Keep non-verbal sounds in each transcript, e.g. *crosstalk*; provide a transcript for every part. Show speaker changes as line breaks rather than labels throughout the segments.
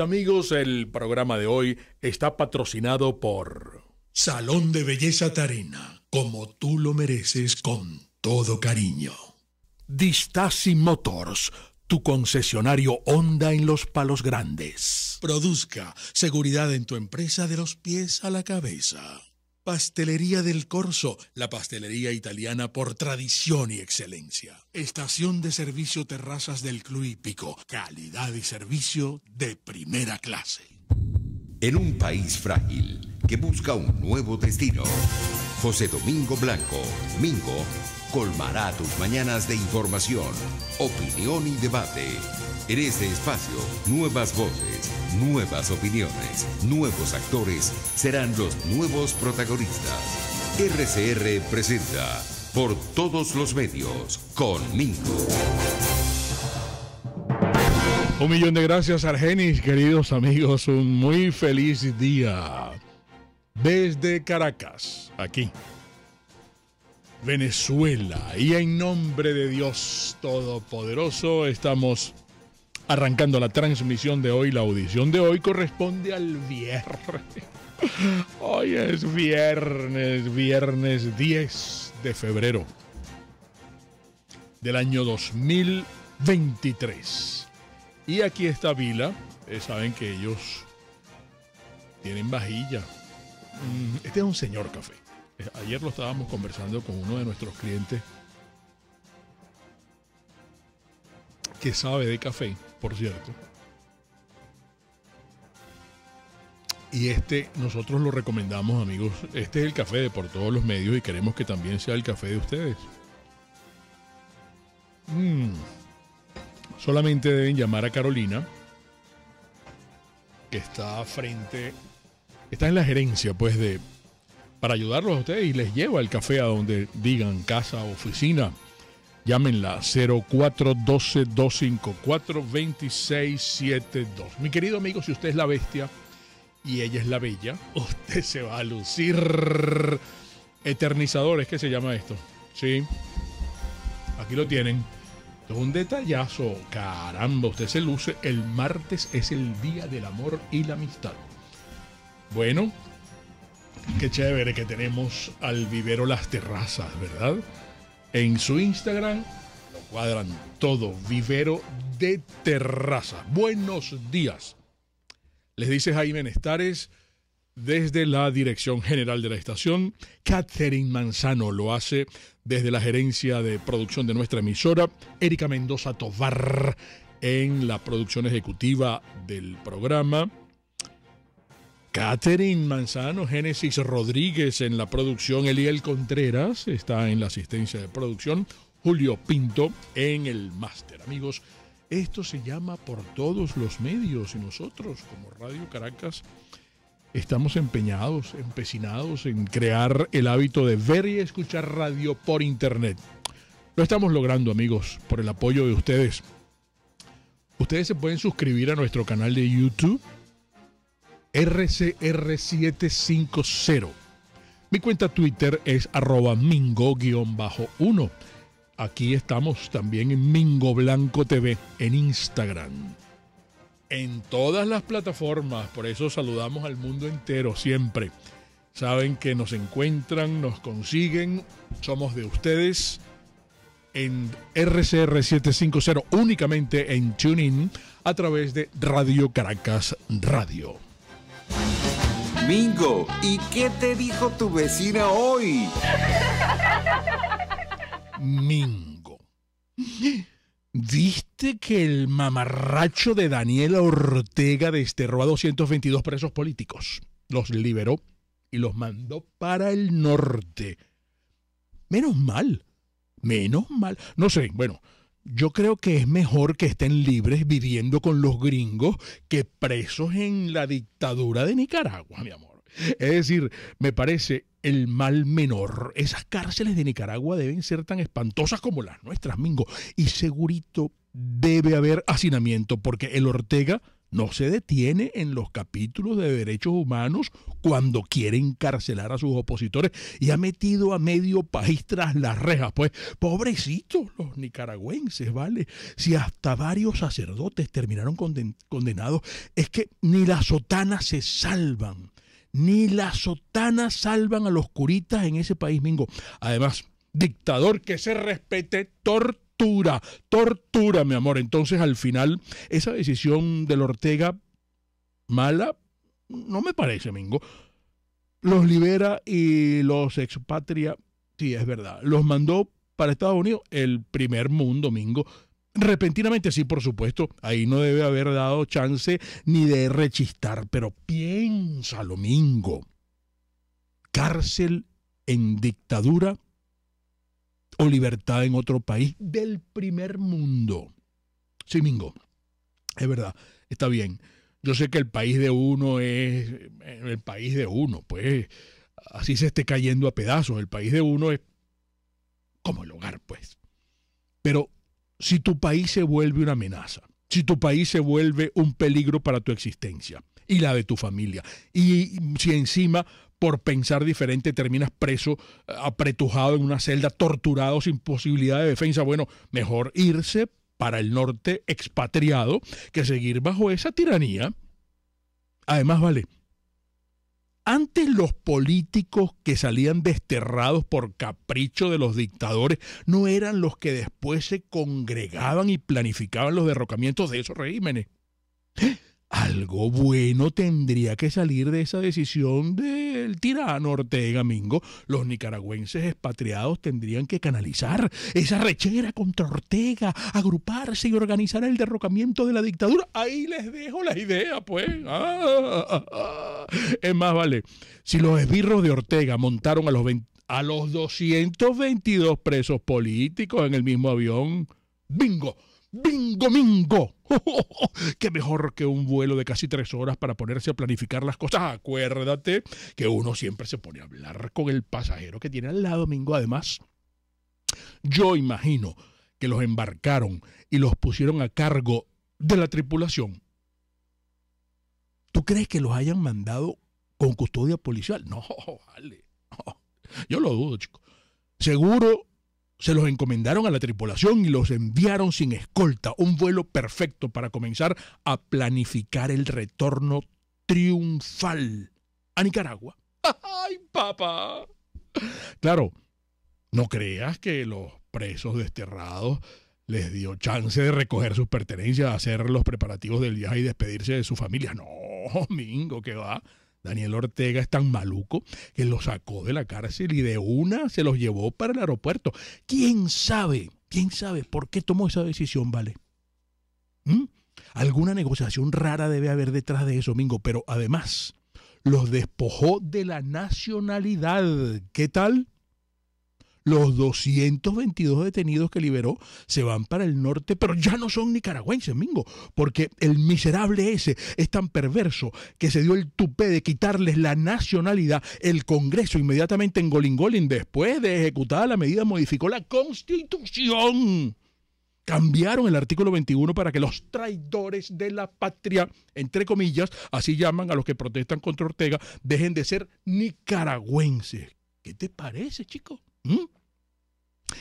Amigos, el programa de hoy está patrocinado por Salón de Belleza Tarena, como tú lo mereces con todo cariño. Distasi Motors, tu concesionario Honda en los Palos Grandes. Produzca seguridad en tu empresa de los pies a la cabeza. Pastelería del Corso, la pastelería italiana por tradición y excelencia. Estación de servicio Terrazas del Club Hípico, calidad y servicio de primera clase.
En un país frágil que busca un nuevo destino, José Domingo Blanco, Mingo, colmará tus mañanas de información, opinión y debate en este espacio, nuevas voces, nuevas opiniones, nuevos actores serán los nuevos protagonistas. RCR presenta por todos los medios conmigo.
Un millón de gracias, Argenis, queridos amigos. Un muy feliz día. Desde Caracas, aquí, Venezuela. Y en nombre de Dios Todopoderoso, estamos Arrancando la transmisión de hoy, la audición de hoy corresponde al viernes. *laughs* Hoy es viernes, viernes 10 de febrero del año 2023. Y aquí está Vila. saben que ellos tienen vajilla. Mm, este es un señor café. Eh, ayer lo estábamos conversando con uno de nuestros clientes que sabe de café por cierto. Y este nosotros lo recomendamos, amigos. Este es el café de por todos los medios y queremos que también sea el café de ustedes. Mm. Solamente deben llamar a Carolina, que está frente, está en la gerencia, pues, de para ayudarlos a ustedes y les lleva el café a donde digan casa, oficina, Llámenla 04122542672. 254 Mi querido amigo, si usted es la bestia y ella es la bella, *laughs* usted se va a lucir. Eternizadores, ¿qué se llama esto? Sí. Aquí lo tienen. Es un detallazo. Caramba, usted se luce. El martes es el día del amor y la amistad. Bueno, qué chévere que tenemos al vivero Las Terrazas, ¿verdad? En su Instagram lo cuadran todo, vivero de terraza. Buenos días. Les dice Jaime Nestares desde la Dirección General de la Estación. Catherine Manzano lo hace desde la Gerencia de Producción de nuestra emisora. Erika Mendoza Tovar en la producción ejecutiva del programa. Catherine Manzano, Génesis Rodríguez en la producción, Eliel Contreras está en la asistencia de producción, Julio Pinto en el máster. Amigos, esto se llama por todos los medios y nosotros como Radio Caracas estamos empeñados, empecinados en crear el hábito de ver y escuchar radio por internet. Lo estamos logrando, amigos, por el apoyo de ustedes. Ustedes se pueden suscribir a nuestro canal de YouTube RCR750. Mi cuenta Twitter es arroba mingo-1. Aquí estamos también en Mingo Blanco TV, en Instagram. En todas las plataformas, por eso saludamos al mundo entero siempre. Saben que nos encuentran, nos consiguen, somos de ustedes en RCR750, únicamente en TuneIn, a través de Radio Caracas Radio.
Mingo, ¿y qué te dijo tu vecina
hoy? Mingo. Diste que el mamarracho de Daniel Ortega desterró a 222 presos políticos? Los liberó y los mandó para el norte. Menos mal, menos mal. No sé, bueno, yo creo que es mejor que estén libres viviendo con los gringos que presos en la dictadura de Nicaragua, mi amor. Es decir, me parece el mal menor. Esas cárceles de Nicaragua deben ser tan espantosas como las nuestras, Mingo. Y segurito debe haber hacinamiento porque el Ortega no se detiene en los capítulos de derechos humanos cuando quiere encarcelar a sus opositores y ha metido a medio país tras las rejas. Pues pobrecitos los nicaragüenses, ¿vale? Si hasta varios sacerdotes terminaron condenados, es que ni las sotanas se salvan, ni las sotanas salvan a los curitas en ese país mingo. Además, dictador que se respete, tortura, tortura, mi amor. Entonces, al final, esa decisión del Ortega mala, no me parece, Mingo. Los libera y los expatria, sí, es verdad. Los mandó para Estados Unidos, el primer mundo, Mingo. Repentinamente, sí, por supuesto, ahí no debe haber dado chance ni de rechistar, pero piensa Domingo Cárcel en dictadura libertad en otro país del primer mundo. Sí, Mingo, es verdad, está bien. Yo sé que el país de uno es eh, el país de uno, pues así se esté cayendo a pedazos. El país de uno es como el hogar, pues. Pero si tu país se vuelve una amenaza, si tu país se vuelve un peligro para tu existencia y la de tu familia, y si encima por pensar diferente terminas preso, eh, apretujado en una celda, torturado, sin posibilidad de defensa. Bueno, mejor irse para el norte expatriado que seguir bajo esa tiranía. Además, vale, antes los políticos que salían desterrados por capricho de los dictadores no eran los que después se congregaban y planificaban los derrocamientos de esos regímenes algo bueno tendría que salir de esa decisión del tirano Ortega Mingo. Los nicaragüenses expatriados tendrían que canalizar esa rechera contra Ortega, agruparse y organizar el derrocamiento de la dictadura. Ahí les dejo la idea, pues. Ah, ah, ah, es más, vale, si los esbirros de Ortega montaron a los, a los 222 presos políticos en el mismo avión, bingo Bingo Mingo. *laughs* Qué mejor que un vuelo de casi tres horas para ponerse a planificar las cosas. Acuérdate que uno siempre se pone a hablar con el pasajero que tiene al lado, domingo. Además, yo imagino que los embarcaron y los pusieron a cargo de la tripulación. ¿Tú crees que los hayan mandado con custodia policial? No, *laughs* vale. *laughs* Yo lo dudo, chico. Seguro se los encomendaron a la tripulación y los enviaron sin escolta, un vuelo perfecto para comenzar a planificar el retorno triunfal a Nicaragua. *laughs* ¡Ay, papá! Claro, no creas que los presos desterrados les dio chance de recoger sus pertenencias, hacer los preparativos del viaje y despedirse de su familia. No, *laughs* Mingo, que va. Daniel Ortega es tan maluco que lo sacó de la cárcel y de una se los llevó para el aeropuerto. ¿Quién sabe? ¿Quién sabe por qué tomó esa decisión, vale? ¿Mm? Alguna negociación rara debe haber detrás de eso, Mingo, pero además los despojó de la nacionalidad. ¿Qué tal? Los 222 detenidos que liberó se van para el norte, pero ya no son nicaragüenses, Mingo, porque el miserable ese es tan perverso que se dio el tupé de quitarles la nacionalidad. El Congreso inmediatamente en Golingolin, después de ejecutada la medida, modificó la constitución. Cambiaron el artículo 21 para que los traidores de la patria, entre comillas, así llaman a los que protestan contra Ortega, dejen de ser nicaragüenses. ¿Qué te parece, chico? ¿Mm?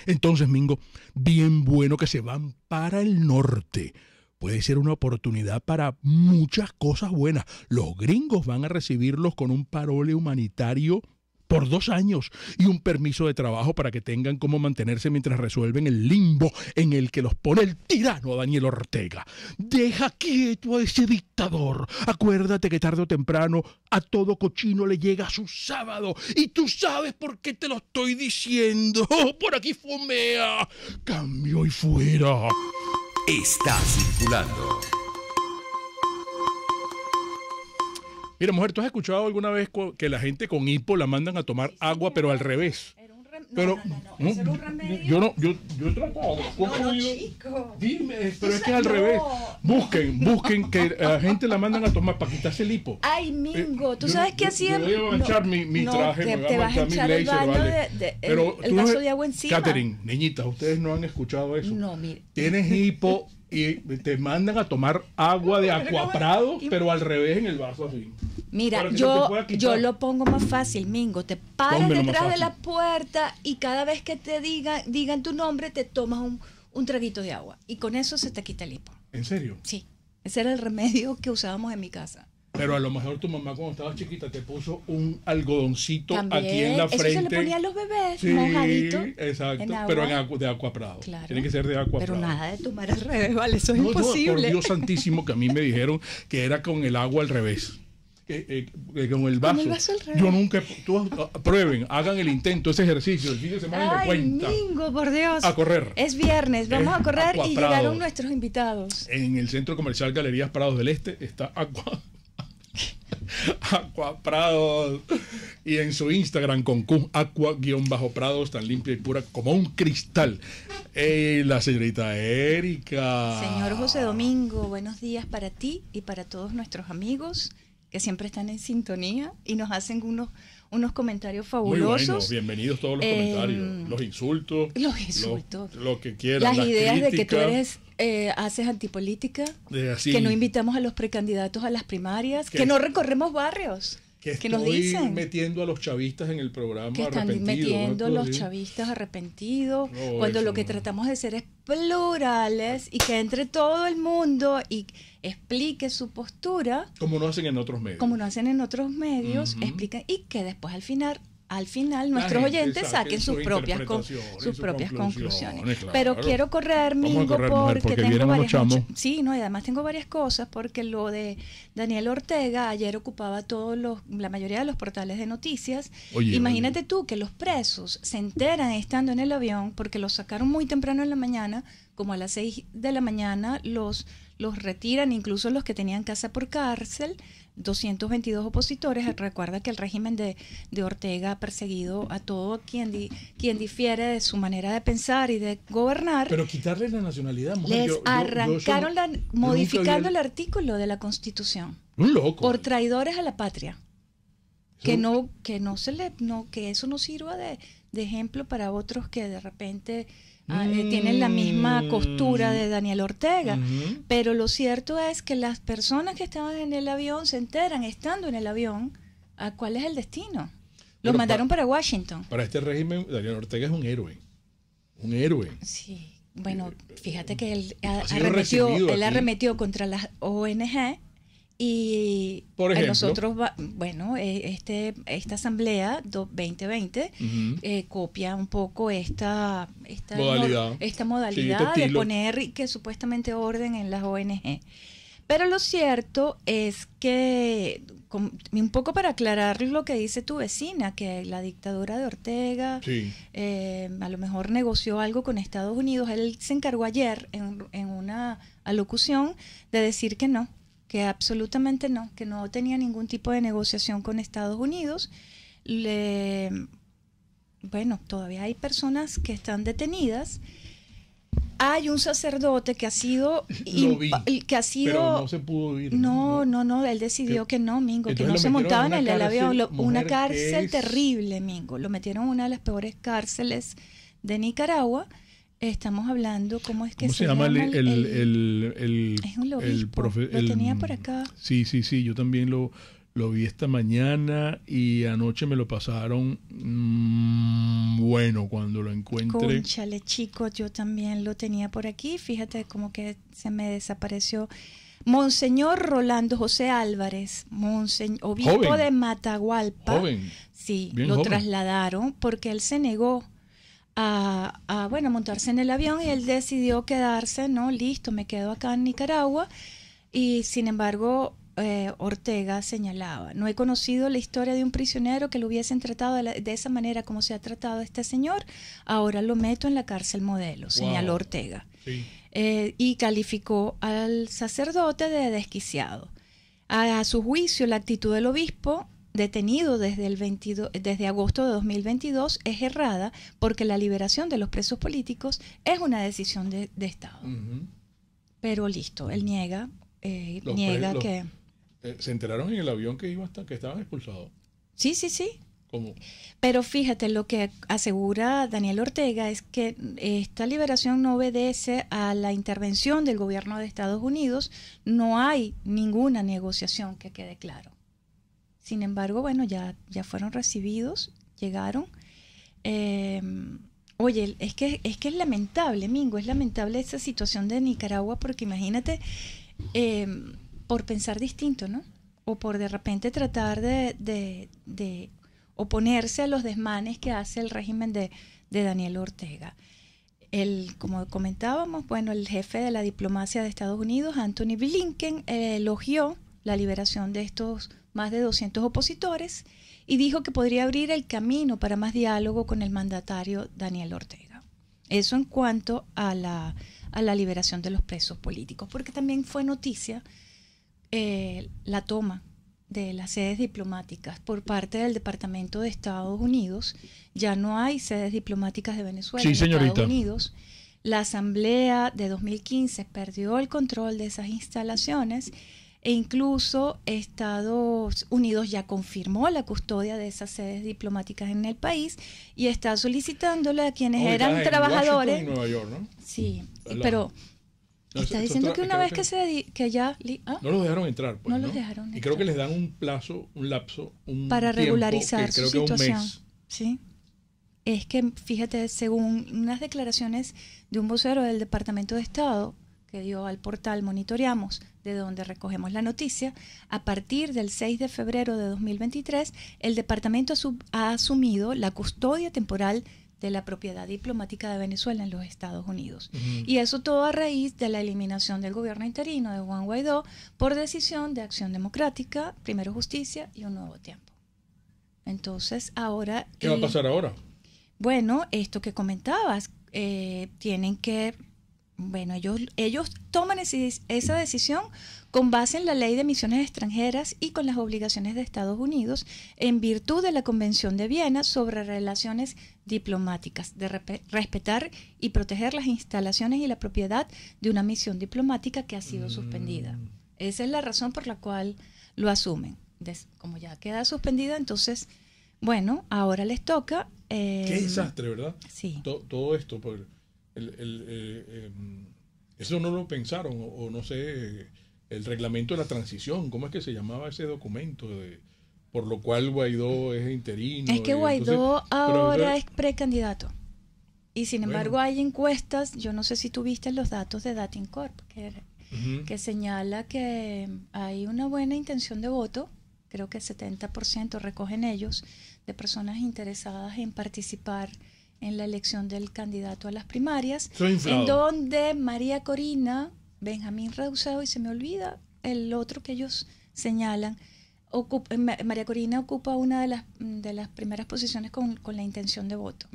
Entonces, Mingo, bien bueno que se van para el norte. Puede ser una oportunidad para muchas cosas buenas. Los gringos van a recibirlos con un parole humanitario por dos años y un permiso de trabajo para que tengan cómo mantenerse mientras resuelven el limbo en el que los pone el tirano Daniel Ortega. Deja quieto a ese dictador. Acuérdate que tarde o temprano a todo cochino le llega su sábado y tú sabes por qué te lo estoy diciendo. *laughs* por aquí fumea, Cambio y fuera. Está circulando. Mira, mujer, ¿tú has escuchado alguna vez que la gente con hipo la mandan a tomar agua, pero al revés? pero no, yo no yo, yo he tratado chico. dime eh, pero es que es al revés busquen busquen que la gente la mandan a tomar para quitarse el hipo ay mingo eh, tú sabes sabes que Yo voy a mi, traje te, te vas a echar el el, vaso de agua encima Catherine niñitas ustedes no han escuchado eso no mire tienes hipo y te mandan a tomar agua de *laughs* acuaprado pero al revés en el vaso así
Mira, yo, yo lo pongo más fácil, Mingo. Te paras detrás de la puerta y cada vez que te digan, digan tu nombre, te tomas un, traguito de agua. Y con eso se te quita el hipo.
¿En serio? Sí.
Ese era el remedio que usábamos en mi casa.
Pero a lo mejor tu mamá cuando estaba chiquita te puso un algodoncito aquí en la frente. Eso se le ponía a los
bebés, Exacto, pero
de agua prado. Tiene que ser de agua Pero
nada de tomar al revés, ¿vale? Eso es imposible. por Dios
santísimo que a mí me dijeron que era con el agua al revés. Eh, con el vaso. Yo nunca. Ah, prueben, hagan el intento, ese ejercicio. El fin de semana Ay, cuenta.
por Dios. A correr. Es viernes, vamos a correr y llegaron nuestros invitados.
En el centro comercial Galerías Prados del Este está Aqua. *laughs* Aqua Prados y en su Instagram con Q Aqua-Prados tan limpia y pura como un cristal. Eh, la señorita Erika. Señor
José Domingo, buenos días para ti y para todos nuestros amigos que siempre están en sintonía y nos hacen unos, unos comentarios fabulosos.
bienvenidos todos los em, comentarios, los insultos, los insultos, lo, que quieran, las, ideas de que tú
eh, haces antipolítica, eh, que no invitamos a los precandidatos a las primarias, que no recorremos barrios que nos dicen?
metiendo a los chavistas en el programa que están metiendo a los chavistas
arrepentidos cuando lo que tratamos de hacer es plurales y que entre todo el mundo y explique su postura
como no hacen en otros medios
como no hacen en otros medios explica y que después al final al final nuestros oyentes saquen sus propias sus propias conclusiones. Pero quiero correr, Mingo, porque, tengo varias Sí, no, además tengo varias cosas porque lo de Daniel Ortega ayer ocupaba todos los la mayoría de los portales de noticias. Imagínate tú que los presos se enteran estando en el avión porque los sacaron muy temprano en la mañana, como a las 6 de la mañana los los retiran incluso los que tenían casa por cárcel 222 opositores. Recuerda que el régimen de, Ortega ha perseguido a todo quien, quien difiere de su manera de pensar y de gobernar.
Pero quitarles la nacionalidad. les arrancaron, la, modificando el...
artículo de la Constitución. Un loco. Por traidores a la patria. Que no, que no se le, no, que eso no sirva de, de ejemplo para otros que de repente Ah, eh, tienen la misma costura de Daniel Ortega. Pero lo cierto es que las personas que estaban en el avión se enteran, estando en el avión, a cuál es el destino. Los mandaron para, Washington.
Para este régimen, Daniel Ortega es un héroe. Un héroe.
Sí. Bueno, fíjate que él, ha, arremetió, él arremetió contra las ONG y
Por nosotros,
bueno, e, este, esta asamblea 2020 eh, copia un poco esta, esta este modalidad, de poner que supuestamente orden en las ONG. Pero lo cierto es que, un poco para aclarar lo que dice tu vecina, que la dictadura de Ortega eh, a lo mejor negoció algo con Estados Unidos, él se encargó ayer en una alocución de decir que no, que absolutamente no, que no tenía ningún tipo de negociación con Estados Unidos. Le, bueno, todavía hay personas que están detenidas. Hay un sacerdote que ha sido que ha sido no No, no, él decidió que, no, Mingo, que no se montaban en el avión, una cárcel terrible, Mingo. Lo metieron en una de las peores cárceles de Nicaragua Estamos hablando, ¿cómo es que se, llama?
el, es un lo tenía por acá. Sí, sí, sí, yo también lo, lo vi esta mañana y anoche me lo pasaron. Mm, bueno, cuando lo encuentre. Conchale,
chicos, yo también lo tenía por aquí. Fíjate como que se me desapareció. Monseñor Rolando José Álvarez, Monseñor, obispo de Matagualpa. Joven. Sí, lo trasladaron porque él se negó a, bueno, montarse en el avión y él decidió quedarse, ¿no? Listo, me quedo acá en Nicaragua. Y sin embargo, eh, Ortega señalaba, no he conocido la historia de un prisionero que lo hubiesen tratado de, esa manera como se ha tratado este señor, ahora lo meto en la cárcel modelo, señaló Ortega. Eh, y calificó al sacerdote de desquiciado. a, su juicio, la actitud del obispo detenido desde, el desde agosto de 2022 es errada porque la liberación de los presos políticos es una decisión de, Estado. Pero listo, él niega, eh, niega que...
Eh, se enteraron en el avión que, iba hasta, que estaban expulsados.
Sí, sí, sí. Pero fíjate, lo que asegura Daniel Ortega es que esta liberación no obedece a la intervención del gobierno de Estados Unidos, no hay ninguna negociación que quede claro. Sin embargo, bueno, ya, ya fueron recibidos, llegaron. Em, oye, es que, es que es lamentable, Mingo, es lamentable esa situación de Nicaragua porque imagínate, em, por pensar distinto, ¿no? O por de repente tratar de, de, de oponerse a los desmanes que hace el régimen de, Daniel Ortega. El, como comentábamos, bueno, el jefe de la diplomacia de Estados Unidos, Anthony Blinken, elogió la liberación de estos más de 200 opositores, y dijo que podría abrir el camino para más diálogo con el mandatario Daniel Ortega. Eso en cuanto a la, liberación de los presos políticos, porque también fue noticia eh, la toma de las sedes diplomáticas por parte del Departamento de Estados Unidos. Ya no hay sedes diplomáticas de Venezuela en Estados Unidos. La Asamblea de 2015 perdió el control de esas instalaciones e incluso Estados Unidos ya confirmó la custodia de esas sedes diplomáticas en el país y está solicitándole a quienes oh, eran trabajadores. En
Nueva York, ¿no? Sí, mm. eh, pero está diciendo que una vez que,
se que ya ¿ah? no
los dejaron entrar, pues, no, no, los dejaron. Y creo que les dan un plazo, un lapso, un para regularizar su situación.
Sí. Es que fíjate, según unas declaraciones de un vocero del Departamento de Estado, que dio al portal Monitoreamos, de donde recogemos la noticia, a partir del 6 de febrero de 2023, el departamento ha asumido la custodia temporal de la propiedad diplomática de Venezuela en los Estados Unidos. Y eso todo a raíz de la eliminación del gobierno interino de Juan Guaidó por decisión de Acción Democrática, Primero Justicia y Un Nuevo Tiempo. Entonces, ahora... ¿Qué va a pasar eh, ahora? Bueno, esto que comentabas, eh, tienen que bueno, ellos, ellos toman esa decisión con base en la ley de misiones extranjeras y con las obligaciones de Estados Unidos en virtud de la Convención de Viena sobre relaciones diplomáticas, de respetar y proteger las instalaciones y la propiedad de una misión diplomática que ha sido mm. suspendida. Esa es la razón por la cual lo asumen. como ya queda suspendida, entonces, bueno, ahora les toca... Eh,
Qué desastre,
¿verdad? Sí. todo esto, por el, eh, em, eso no lo pensaron, o, no sé, el reglamento de la transición, ¿cómo es que se llamaba ese documento? por lo cual Guaidó es interino. Es que Guaidó ahora es
precandidato. Y sin embargo hay encuestas, yo no sé si tuviste los datos de Corp que, que señala que hay una buena intención de voto, creo que el 70% recogen ellos, de personas interesadas en participar en la elección del candidato a las primarias, en donde María Corina, Benjamín Rauseo y se me olvida el otro que ellos señalan, eh, María Corina ocupa una de las, mm, de las primeras posiciones con, con la intención de voto.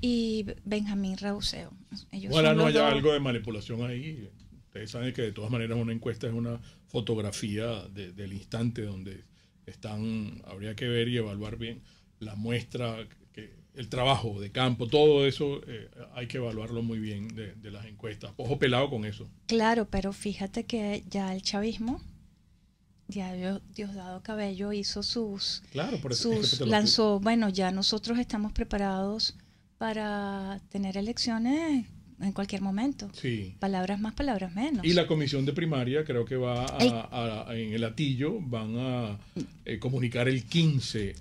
Y Benjamín Rauseo. Ellos no haya algo
de manipulación ahí. Ustedes saben que de todas maneras una encuesta es una fotografía del instante donde están, habría que ver y evaluar bien la muestra el trabajo de campo, todo eso eh, hay que evaluarlo muy bien de, las encuestas. Ojo pelado con eso.
Claro, pero fíjate que ya el chavismo, ya Diosdado Cabello hizo sus, claro, por eso, lanzó, bueno, ya nosotros estamos preparados para tener elecciones en cualquier momento. Sí. Palabras más, palabras menos. Y
la comisión de primaria creo que va a, en el atillo van a eh, comunicar el 15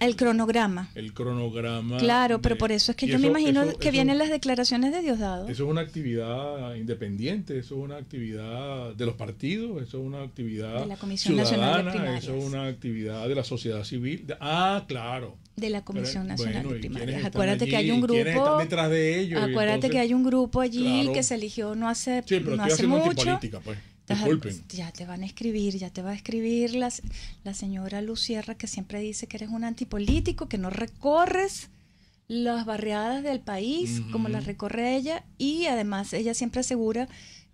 el cronograma.
El cronograma. Claro, pero por eso es que yo me imagino que vienen
las declaraciones de Diosdado.
Eso es una actividad independiente, eso es una actividad de los partidos, eso es una actividad de la Comisión Nacional eso es una actividad de la sociedad civil. ah, claro. De la Comisión Nacional de Primarias. Acuérdate que hay un grupo. Detrás de ellos, acuérdate que hay
un grupo allí que se eligió no hace, no hace mucho. Política,
pues. Pues,
ya te van a escribir, ya te va a escribir la señora Lucierra que siempre dice que eres un antipolítico, que no recorres las barriadas del país como las recorre ella y además ella siempre asegura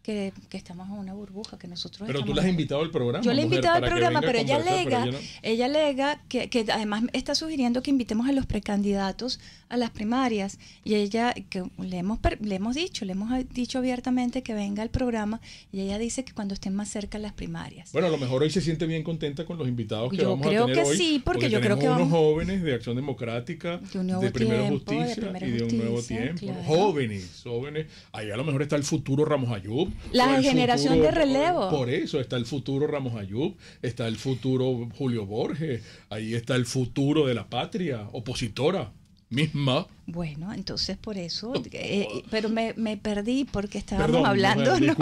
que, estamos en una burbuja, que nosotros... Pero tú la has invitado al programa. Yo la he invitado al programa, pero ella alega, ella alega que, que, además está sugiriendo que invitemos a los precandidatos a las primarias. Y ella, que le hemos, le hemos dicho, le hemos dicho abiertamente que venga al programa, y ella dice que cuando estén más cerca las primarias.
Bueno, a lo mejor hoy se siente bien contenta con los invitados que yo vamos a tener Yo creo que sí, porque, yo creo que unos jóvenes de Acción Democrática, de, Primera Primero Justicia y de un nuevo tiempo. Jóvenes, jóvenes. Ahí a lo mejor está el futuro Ramos Ayub, la generación de relevo. Por eso está el futuro Ramos Ayub, está el futuro Julio Borges, ahí está el futuro de la patria opositora misma. Bueno,
entonces por eso, eh, eh, pero me, perdí porque estábamos hablando, *laughs*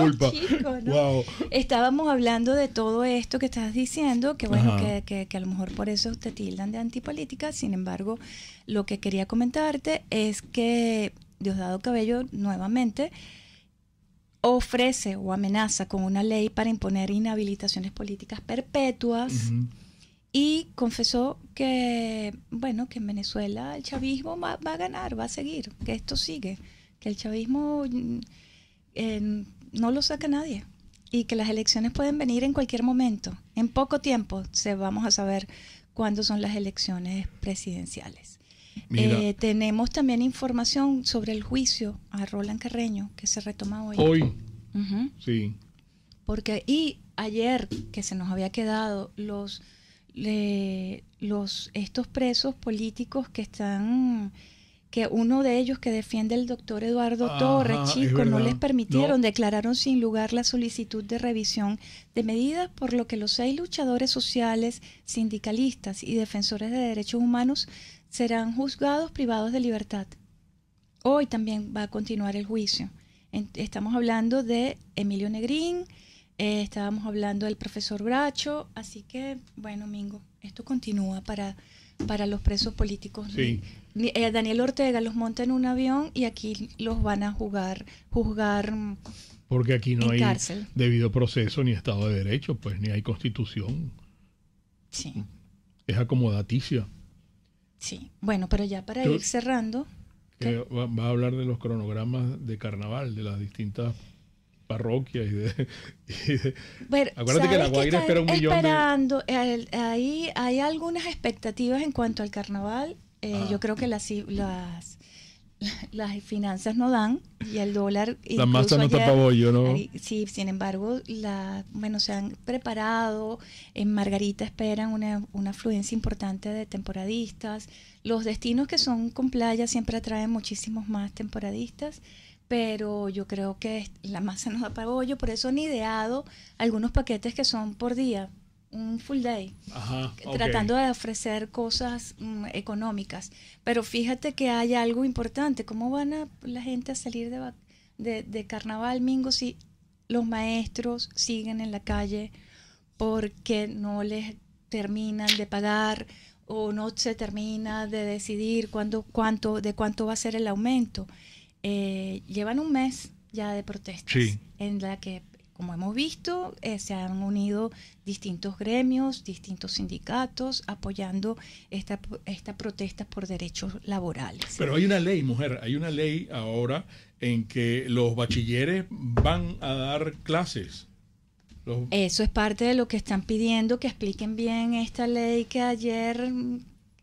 no, Estábamos hablando de todo esto que estás diciendo, que bueno, que, que, que, a lo mejor por eso te tildan de antipolítica, sin embargo, lo que quería comentarte es que Diosdado Cabello nuevamente ofrece o amenaza con una ley para imponer inhabilitaciones políticas perpetuas. Y confesó que, bueno, que en Venezuela el chavismo va, a ganar, va a seguir, que esto sigue, que el chavismo mm, eh, no lo saca nadie y que las elecciones pueden venir en cualquier momento. En poco tiempo se vamos a saber cuándo son las elecciones presidenciales. Eh, tenemos también información sobre el juicio a Roland Carreño que se retoma hoy. Hoy. Sí. Porque y ayer que se nos había quedado los, los estos presos políticos que están que uno de ellos que defiende el doctor Eduardo Torres, chico, no les permitieron, declararon sin lugar la solicitud de revisión de medidas, por lo que los seis luchadores sociales, sindicalistas y defensores de derechos humanos serán juzgados privados de libertad. Hoy también va a continuar el juicio. estamos hablando de Emilio Negrín, eh, estábamos hablando del profesor Bracho, así que, bueno, Mingo, esto continúa para para los presos políticos. Eh, Daniel Ortega los monta en un avión y aquí los van a jugar, juzgar.
Porque aquí no hay debido proceso ni Estado de Derecho, pues ni hay constitución. Sí. Es acomodaticia. Sí.
Bueno, pero ya para ir cerrando.
va a hablar de los cronogramas de carnaval, de las distintas parroquias y de... *laughs* acuérdate que la Guaira espera un millón
esperando, ahí hay algunas expectativas en cuanto al carnaval. Eh, yo creo que las, las, finanzas no dan y el dólar... La masa no tapa bollo, ¿no? Sí, sin embargo, bueno, se han preparado, en Margarita esperan una, una afluencia importante de temporadistas, los destinos que son con playa siempre atraen muchísimos más temporadistas pero yo creo que la masa nos da para hoyo, por eso han ideado algunos paquetes que son por día, un full day, tratando de ofrecer cosas mm, económicas. Pero fíjate que hay algo importante, ¿cómo van a la gente a salir de, carnaval, mingo, si los maestros siguen en la calle porque no les terminan de pagar o no se termina de decidir cuándo, cuánto, de cuánto va a ser el aumento? Eh, llevan un mes ya de protestas en la que, como hemos visto, eh, se han unido distintos gremios, distintos sindicatos apoyando esta, esta protesta por derechos laborales.
Pero hay una ley, mujer, hay una ley ahora en que los bachilleres van a dar clases.
Eso es parte de lo que están pidiendo, que expliquen bien esta ley que ayer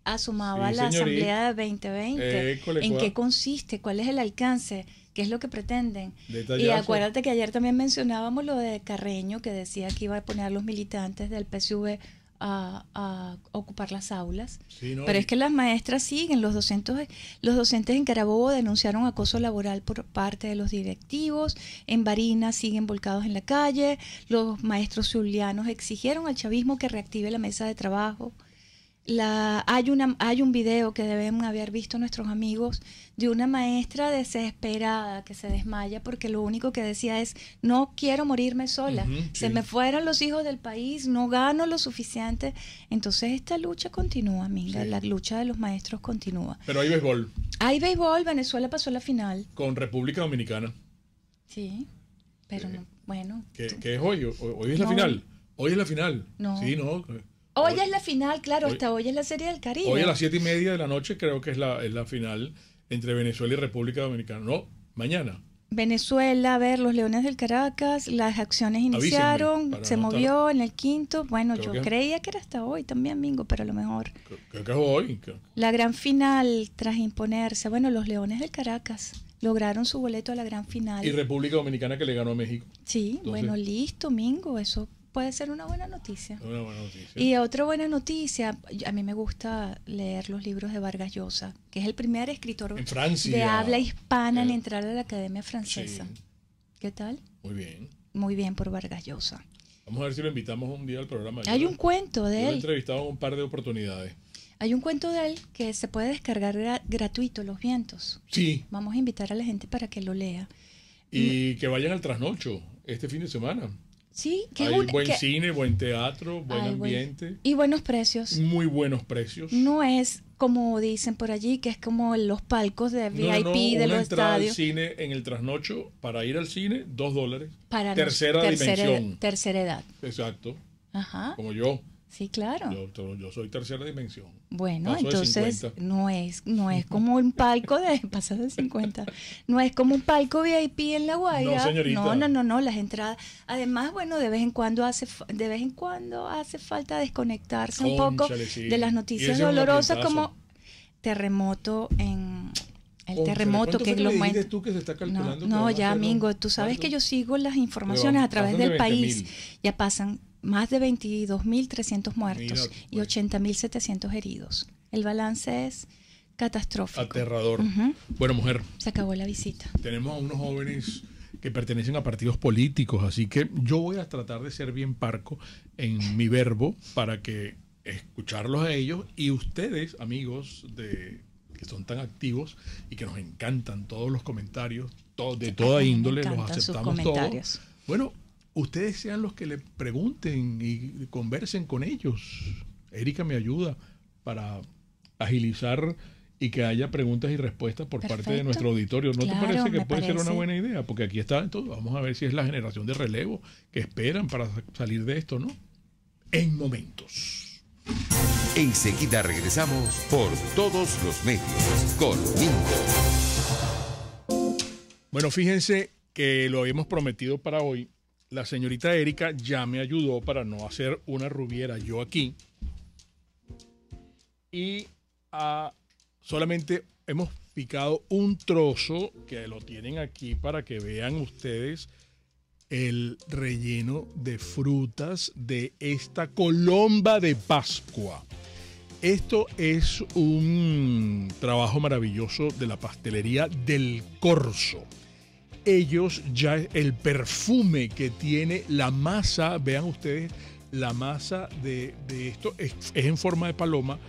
asumaba la Asamblea de 2020. ¿En qué consiste? ¿Cuál es el alcance? ¿Qué es lo que pretenden? Y acuérdate que ayer también mencionábamos lo de Carreño, que decía que iba a poner a los militantes del PSV a, ocupar las aulas. Pero es que las maestras siguen. Los docentes, los docentes en Carabobo denunciaron acoso laboral por parte de los directivos. En Barinas siguen volcados en la calle. Los maestros zulianos exigieron al chavismo que reactive la mesa de trabajo hay, una, hay un video que deben haber visto nuestros amigos de una maestra desesperada que se desmaya porque lo único que decía es, no quiero morirme sola, se me fueron los hijos del país, no gano lo suficiente. Entonces esta lucha continúa, amiga, la lucha de los maestros continúa.
Pero hay béisbol.
Hay béisbol, Venezuela pasó la final.
Con República Dominicana.
Sí, pero eh, bueno.
¿Qué, es hoy? Hoy es la final. Hoy es la final. No. Sí, no. Hoy,
es la final, claro, hasta hoy es la Serie del Caribe. Hoy a las
siete y media de la noche creo que es la, es la final entre Venezuela y República Dominicana. No, mañana.
Venezuela, a ver, los Leones del Caracas, las acciones iniciaron, se movió en el quinto. Bueno, yo creía que era hasta hoy también, Mingo, pero a lo mejor.
Creo, que es hoy.
La gran final, tras imponerse, bueno, los Leones del Caracas lograron su boleto a la gran final. Y
República Dominicana que le ganó a México.
Sí, bueno, listo, Mingo, eso puede ser una buena noticia. Y otra buena noticia, a mí me gusta leer los libros de Vargas Llosa, que es el primer escritor de habla hispana en entrar a la Academia Francesa. ¿Qué tal? Muy bien. Muy bien por Vargas Llosa.
Vamos a ver si lo invitamos un día al programa. Hay un cuento de él. Lo he entrevistado un par de oportunidades.
Hay un cuento de él que se puede descargar gratuito, Los Vientos. Sí. Vamos a invitar a la gente para que lo lea.
Y que vayan al trasnocho este fin de semana.
Sí, que hay buen cine,
buen teatro, buen ambiente.
y buenos precios.
Muy buenos precios.
No es como dicen por allí, que es como los palcos de VIP de los estadios. Al
cine en el trasnocho, para ir al cine, dos dólares. Para tercera, dimensión.
Tercera edad.
Exacto. Como yo.
Sí, claro.
Yo, soy tercera dimensión. Bueno, entonces
no es no es como un palco de *laughs* pasas de 50. No es como un palco VIP en La Guaya. No, No, no, no, las entradas. Además, bueno, de vez en cuando hace de vez en cuando hace falta desconectarse un poco de las noticias dolorosas como terremoto
en el terremoto que es lo muestra. No, ya, amigo, tú sabes que yo
sigo las informaciones a través del país. Ya pasan más de 22.300 muertos y 80.700 pues. heridos. El balance es catastrófico. Aterrador. Bueno, mujer.
Se acabó la visita. Tenemos a unos jóvenes que pertenecen a partidos políticos, así que yo voy a tratar de ser bien parco en mi verbo para que escucharlos a ellos y ustedes, amigos de que son tan activos y que nos encantan todos los comentarios, de toda índole, los aceptamos todos. Bueno, ustedes sean los que le pregunten y conversen con ellos. Erika me ayuda para agilizar y que haya preguntas y respuestas por parte de nuestro auditorio. ¿No te parece que puede ser una buena idea? Porque aquí está, entonces vamos a ver si es la generación de relevo que esperan para salir de esto, ¿no? En momentos.
Enseguida regresamos por todos los medios con Mingo.
Bueno, fíjense que lo habíamos prometido para hoy la señorita Erika ya me ayudó para no hacer una rubiera yo aquí. Y ah, solamente hemos picado un trozo que lo tienen aquí para que vean ustedes el relleno de frutas de esta colomba de Pascua. Esto es un trabajo maravilloso de la pastelería del Corso ellos ya el perfume que tiene la masa, vean ustedes, la masa de, esto es, en forma de paloma,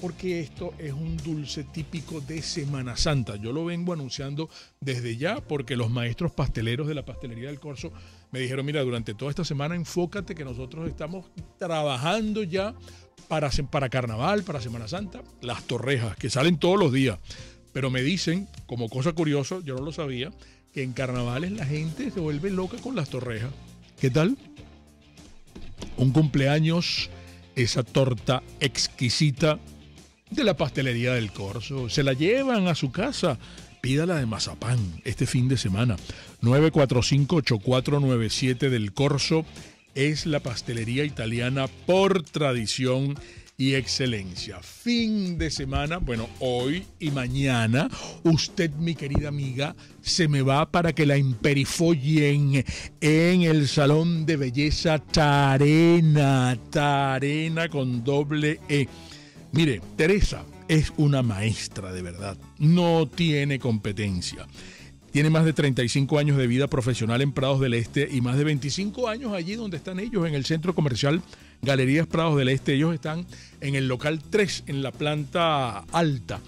porque esto es un dulce típico de Semana Santa. Yo lo vengo anunciando desde ya porque los maestros pasteleros de la pastelería del Corso me dijeron, mira, durante toda esta semana enfócate que nosotros estamos trabajando ya para, para Carnaval, para Semana Santa, las torrejas que salen todos los días. Pero me dicen, como cosa curiosa, yo no lo sabía, en carnavales la gente se vuelve loca con las torrejas. ¿Qué tal? Un cumpleaños, esa torta exquisita de la pastelería del Corso. Se la llevan a su casa. Pídala de mazapán este fin de semana. 945-8497 del Corso es la pastelería italiana por tradición y excelencia. Fin de semana, bueno, hoy y mañana, usted, mi querida amiga, se me va para que la imperifollen en el Salón de Belleza Tarena, Tarena con doble E. Mire, Teresa es una maestra de verdad, no tiene competencia. Tiene más de 35 años de vida profesional en Prados del Este y más de 25 años allí donde están ellos, en el centro comercial Galerías Prados del Este. Ellos están en el local 3, en la planta alta.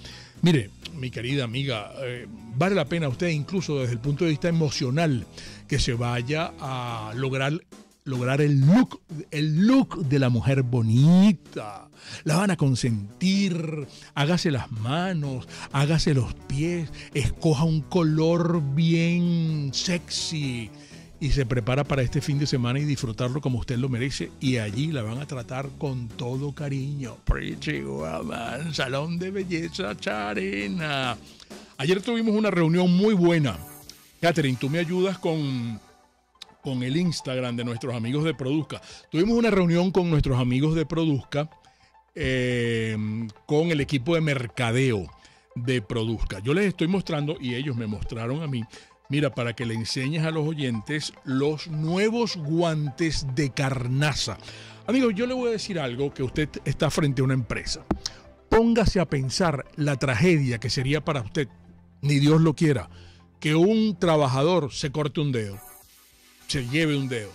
Mire, mi querida amiga, eh, vale la pena usted, incluso desde el punto de vista emocional, que se vaya a lograr lograr el look, el look de la mujer bonita. La van a consentir, hágase las manos, hágase los pies, escoja un color bien sexy y se prepara para este fin de semana y disfrutarlo como usted lo merece. Y allí la van a tratar con todo cariño. Pretty Woman, Salón de Belleza Charina. Ayer tuvimos una reunión muy buena. Catherine, tú me ayudas con con el Instagram de nuestros amigos de Produzca. Tuvimos una reunión con nuestros amigos de Produzca, eh, con el equipo de mercadeo de Produzca. Yo les estoy mostrando y ellos me mostraron a mí. Mira, para que le enseñes a los oyentes los nuevos guantes de carnaza. Amigos, yo le voy a decir algo que usted está frente a una empresa. Póngase a pensar la tragedia que sería para usted, ni Dios lo quiera, que un trabajador se corte un dedo se lleve un dedo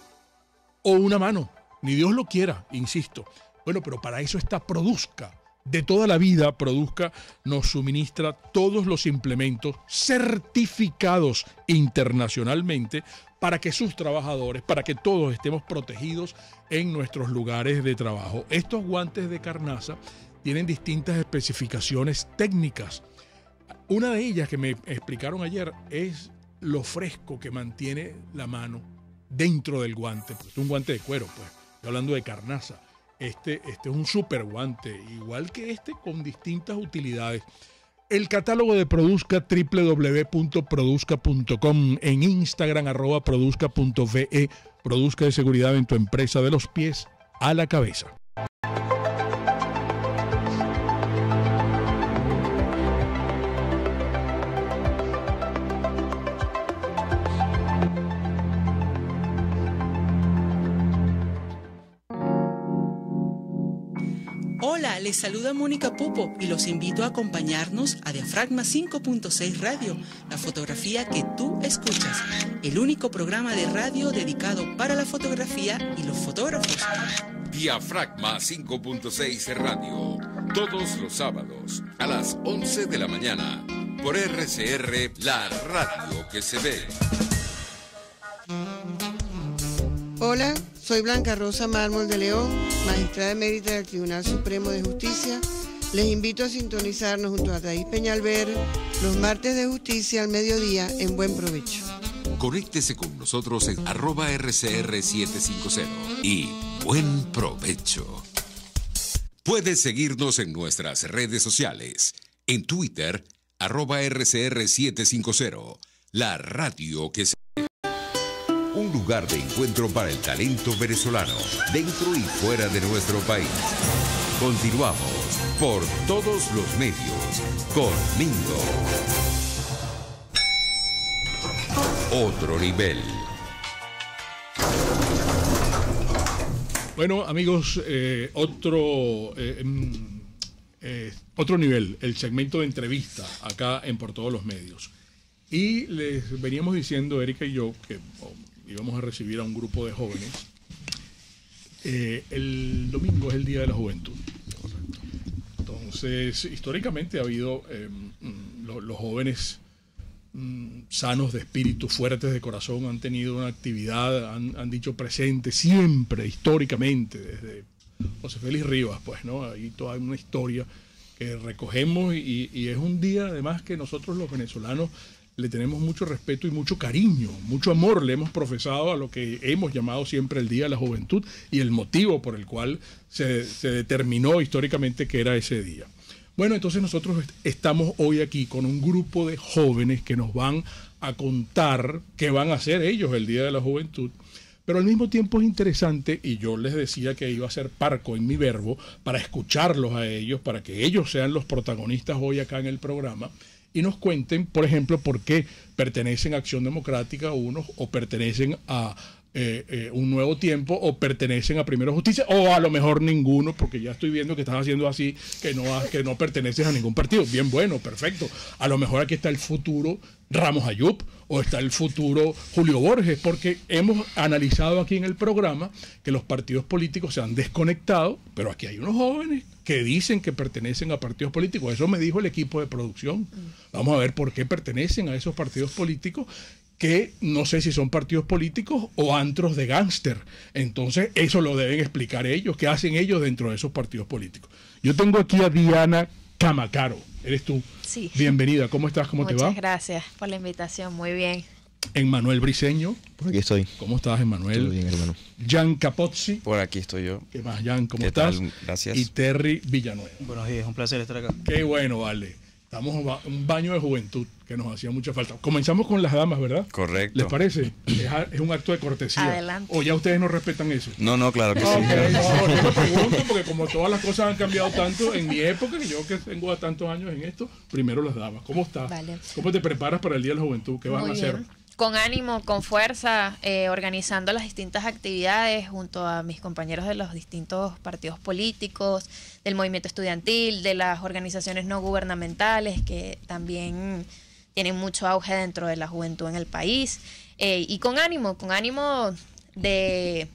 o una mano, ni Dios lo quiera, insisto. Bueno, pero para eso está Produzca. De toda la vida, Produzca nos suministra todos los implementos certificados internacionalmente para que sus trabajadores, para que todos estemos protegidos en nuestros lugares de trabajo. Estos guantes de carnaza tienen distintas especificaciones técnicas. Una de ellas que me explicaron ayer es lo fresco que mantiene la mano dentro del guante, pues es un guante de cuero, pues. Estoy hablando de carnaza. Este, este es un super guante, igual que este, con distintas utilidades. El catálogo de Produzca, www.produzca.com, en Instagram, arroba produzca.ve. Produzca de seguridad en tu empresa de los pies a la cabeza.
les saluda Mónica Pupo y los invito a acompañarnos a Diafragma 5.6 Radio, la fotografía que tú escuchas, el único programa de radio dedicado para la fotografía y los
fotógrafos. Diafragma 5.6 Radio, todos los sábados a las 11 de la mañana, por RCR, la radio que se ve.
Hola. Soy Blanca Rosa Mármol de León, magistrada emérita
del Tribunal Supremo de Justicia. Les invito a sintonizarnos junto a David Peñalver los martes de justicia al mediodía en Buen
Provecho. Conéctese con nosotros en arroba RCR750 y Buen Provecho. Puedes seguirnos en nuestras redes sociales, en Twitter, arroba RCR750, la radio que se lugar de encuentro para el talento venezolano, dentro y fuera de nuestro país. Continuamos por todos los medios con Mingo. Otro nivel.
Bueno, amigos, eh, otro, eh, em, eh, otro nivel, el segmento de entrevista acá en Por Todos los Medios. Y les veníamos diciendo, Erika y yo, que oh, vamos a recibir a un grupo de jóvenes. Eh, el domingo es el Día de la Juventud. Entonces, históricamente ha habido em, mm, los jóvenes mm, sanos de espíritu, fuertes de corazón, han tenido una actividad, han, han dicho presente siempre, históricamente, desde José Félix Rivas, pues, ¿no? Ahí toda una historia que recogemos y es un día además que nosotros los venezolanos le tenemos mucho respeto y mucho cariño, mucho amor le hemos profesado a lo que hemos llamado siempre el Día de la Juventud y el motivo por el cual se, determinó históricamente que era ese día. Bueno, entonces nosotros estamos hoy aquí con un grupo de jóvenes que nos van a contar qué van a hacer ellos el Día de la Juventud. Pero al mismo tiempo es interesante, y yo les decía que iba a ser parco en mi verbo, para escucharlos a ellos, para que ellos sean los protagonistas hoy acá en el programa y nos cuenten, por ejemplo, por qué pertenecen a Acción Democrática unos o pertenecen a, eh, eh, un nuevo tiempo o pertenecen a Primero Justicia o a lo mejor ninguno, porque ya estoy viendo que están haciendo así, que no, que no perteneces a ningún partido. Bien, bueno, perfecto. A lo mejor aquí está el futuro Ramos Ayub o está el futuro Julio Borges, porque hemos analizado aquí en el programa que los partidos políticos se han desconectado, pero aquí hay unos jóvenes que dicen que pertenecen a partidos políticos. Eso me dijo el equipo de producción. Mm. Vamos a ver por qué pertenecen a esos partidos políticos que no sé si son partidos políticos o antros de gángster. Entonces, eso lo deben explicar ellos, qué hacen ellos dentro de esos partidos políticos. Yo tengo aquí a Diana Camacaro, eres tú. Sí. Bienvenida, ¿cómo estás? ¿Cómo te va? Muchas
gracias por la invitación, muy bien.
Emmanuel Briseño. Por aquí estoy. ¿Cómo estás, Emmanuel? Muy bien, hermano. Jan Capozzi. Por aquí estoy yo. ¿Qué más, Jan? ¿Cómo estás? Tal? Gracias. Y Terry Villanueva. Buenos días, un placer estar acá. Qué bueno, vale. Damos un baño de juventud que nos hacía mucha falta. Comenzamos con las damas, ¿verdad? Correcto. ¿Les parece? Es, un acto de cortesía. Adelante. ¿O ya ustedes no respetan eso? No, no, claro que sí. no, pregunto porque como todas las cosas han cambiado tanto en mi época, que yo que tengo a tantos años en esto, primero las damas. ¿Cómo estás? ¿Cómo te preparas para el Día de la Juventud? ¿Qué vas a hacer?
con ánimo, con fuerza, eh, organizando las distintas actividades junto a mis compañeros de los distintos partidos políticos, del movimiento estudiantil, de las organizaciones no gubernamentales que también tienen mucho auge dentro de la juventud en el país. Eh, y con ánimo, con ánimo de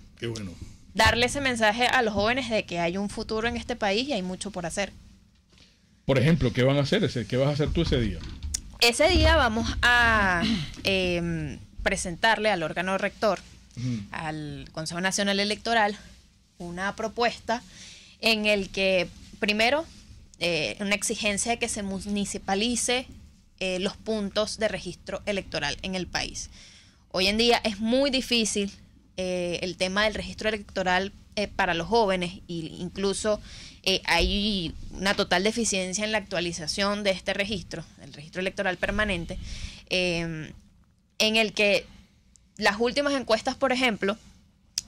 darle ese mensaje a los jóvenes de que hay un futuro en este país y hay mucho por hacer.
Por ejemplo, ¿qué van a hacer ¿Qué vas a hacer tú ese día?
Ese día vamos a em, presentarle al órgano rector, al Consejo Nacional Electoral, una propuesta en el que primero eh, una exigencia de que se municipalice eh, los puntos de registro electoral en el país. Hoy en día es muy difícil eh, el tema del registro electoral para los jóvenes e incluso eh, hay una total deficiencia en la actualización de este registro, el registro electoral permanente, eh, en el que las últimas encuestas, por ejemplo,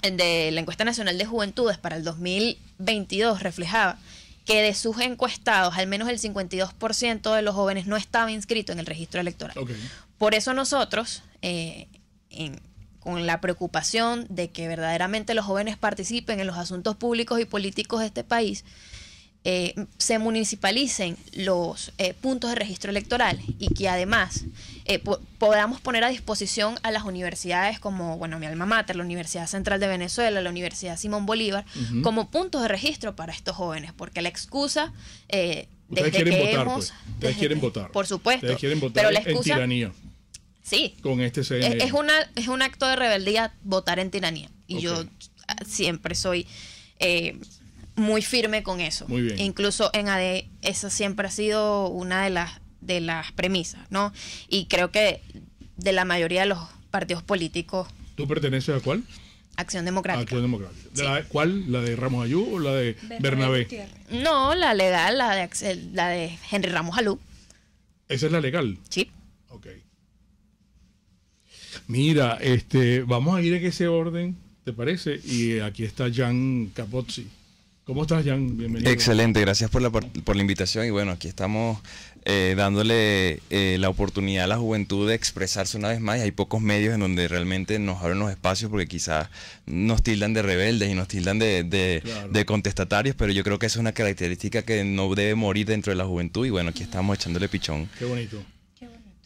de la encuesta nacional de juventudes para el 2022 reflejaba que de sus encuestados al menos el 52% de los jóvenes no estaba inscrito en el registro electoral. Por eso nosotros, eh, en, con la preocupación de que verdaderamente los jóvenes participen en los asuntos públicos y políticos de este país, eh, se municipalicen los eh, puntos de registro electoral y que además eh, podamos poner a disposición a las universidades como, bueno, mi alma mater, la Universidad Central de Venezuela, la Universidad Simón Bolívar, como puntos de registro para estos jóvenes, porque la excusa... eh, quieren que votar, pues. *laughs* quieren votar. Por supuesto. quieren pero la excusa, tiranía Sí.
Con este Es,
una, es un acto de rebeldía votar en tiranía. Y yo siempre soy eh, muy firme con eso. Muy bien. Incluso en AD, esa siempre ha sido una de las, de las premisas, ¿no? Y creo que de la mayoría de los partidos políticos.
¿Tú perteneces a cuál? Acción Democrática. Acción Democrática. ¿La, ¿Cuál? ¿La de Ramos Ayú o la de Bernabé?
No, la legal, la de, la de Henry Ramos Alú.
¿Esa es la legal? Sí. Ok. Mira, este, vamos a ir en ese orden, ¿te parece? Y eh, aquí está Jan Capozzi. ¿Cómo estás, Jan? Bienvenido. Excelente,
gracias por la, por la invitación. Y bueno, aquí estamos eh, dándole eh, la oportunidad a la juventud de expresarse una vez más. hay pocos medios en donde realmente nos abren los espacios porque quizás nos tildan de rebeldes y nos tildan de, de, de contestatarios, pero yo creo que esa es una característica que no debe morir dentro de la juventud. Y bueno, aquí estamos echándole pichón.
Qué bonito.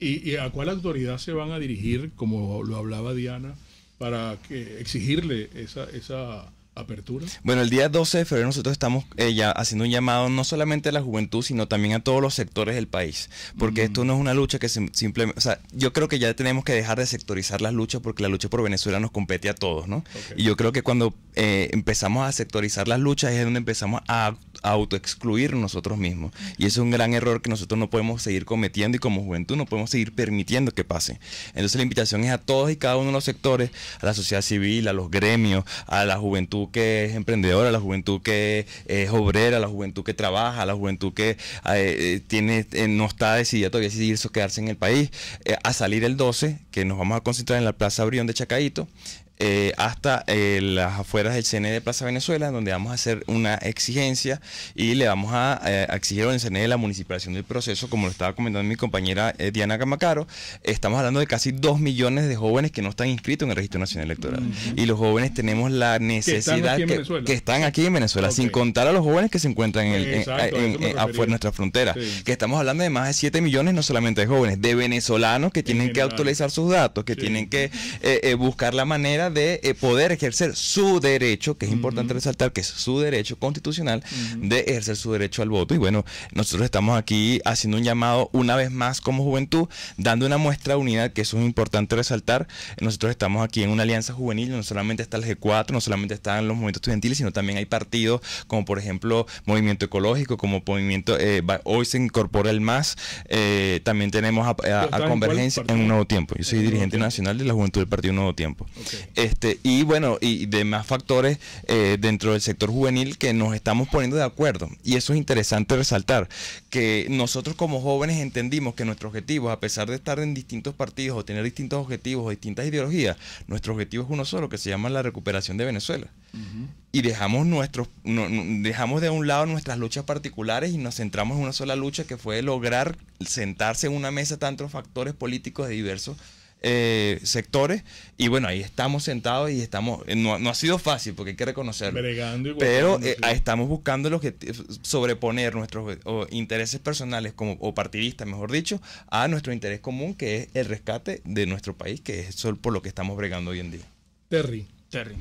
¿Y, a cuál autoridad se van a dirigir, como lo hablaba Diana, para exigirle esa, apertura?
Bueno, el día 12 de febrero nosotros estamos eh, ya haciendo un llamado no solamente a la juventud, sino también a todos los sectores del país, porque mm. esto no es una lucha que simplemente, o sea, yo creo que ya tenemos que dejar de sectorizar las luchas porque la lucha por Venezuela nos compete a todos, ¿no? Y yo creo que cuando eh, empezamos a sectorizar las luchas es donde empezamos a autoexcluir nosotros mismos. Y eso es un gran error que nosotros no podemos seguir cometiendo y como juventud no podemos seguir permitiendo que pase. Entonces la invitación es a todos y cada uno de los sectores, a la sociedad civil, a los gremios, a la juventud que es emprendedora, a la juventud que es obrera, a la juventud que trabaja, a la juventud que eh, eh, tiene eh, no está decidida todavía si irse quedarse en el país, a salir el 12, que nos vamos a concentrar en la Plaza abrión de Chacaito, eh, hasta eh, las afueras del CNE de Plaza Venezuela, donde vamos a hacer una exigencia y le vamos a, eh, exigir al CNE la municipalización del proceso, como lo estaba comentando mi compañera Diana Camacaro, estamos hablando de casi dos millones de jóvenes que no están inscritos en el Registro Nacional Electoral. Y los jóvenes tenemos la necesidad que están aquí en Venezuela, sin contar a los jóvenes que se encuentran afuera de nuestra frontera, que estamos hablando de más de 7 millones no solamente de jóvenes, de venezolanos que tienen que actualizar sus datos, que tienen que buscar la manera de eh, poder ejercer su derecho, que es importante resaltar que es su derecho constitucional, de ejercer su derecho al voto. Y bueno, nosotros estamos aquí haciendo un llamado una vez más como juventud, dando una muestra de unidad, que eso es importante resaltar. Nosotros estamos aquí en una alianza juvenil, no solamente está el G4, no solamente están los movimientos estudiantiles, sino también hay partidos como por ejemplo Movimiento Ecológico, como Movimiento, eh, hoy se incorpora el MAS, eh, también tenemos a, Convergencia en un nuevo tiempo. Yo soy dirigente nacional de la Juventud del Partido Nuevo Tiempo. Este, y bueno, y demás factores eh, dentro del sector juvenil que nos estamos poniendo de acuerdo. Y eso es interesante resaltar, que nosotros como jóvenes entendimos que nuestro objetivo, a pesar de estar en distintos partidos o tener distintos objetivos o distintas ideologías, nuestro objetivo es uno solo, que se llama la recuperación de Venezuela. Y dejamos, nuestros, dejamos de un lado nuestras luchas particulares y nos centramos en una sola lucha que fue lograr sentarse en una mesa tantos factores políticos de diversos eh, sectores. Y bueno, ahí estamos sentados y estamos. Eh, no, ha sido fácil porque hay que reconocerlo. pero eh, estamos buscando lo que sobreponer nuestros intereses personales como, o partidistas, mejor dicho, a nuestro interés común que es el rescate de nuestro país, que es eso por lo que estamos bregando hoy en día.
Terry. Terry.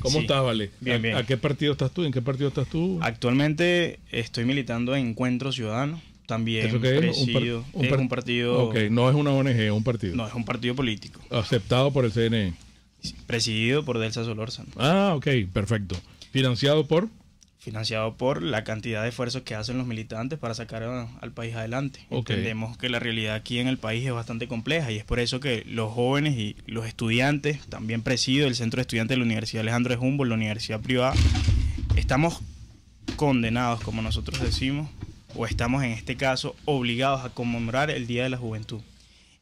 ¿Cómo estás, Vale? ¿A qué partido estás tú? ¿En qué partido estás tú?
Actualmente estoy militando en Encuentro Ciudadano también ¿Eso es? Un, partido.
no es una ONG, es un partido. No, es
un partido político.
Aceptado por el CNE.
Presidido por Delsa Solórzano.
Ah, ok, perfecto. ¿Financiado por?
Financiado por la cantidad de esfuerzos que hacen los militantes para sacar al país adelante. Entendemos que la realidad aquí en el país es bastante compleja y es por eso que los jóvenes y los estudiantes, también presido el Centro de Estudiantes de la Universidad Alejandro de Humboldt, la Universidad Privada, estamos condenados, como nosotros decimos, o estamos en este caso obligados a conmemorar el Día de la Juventud.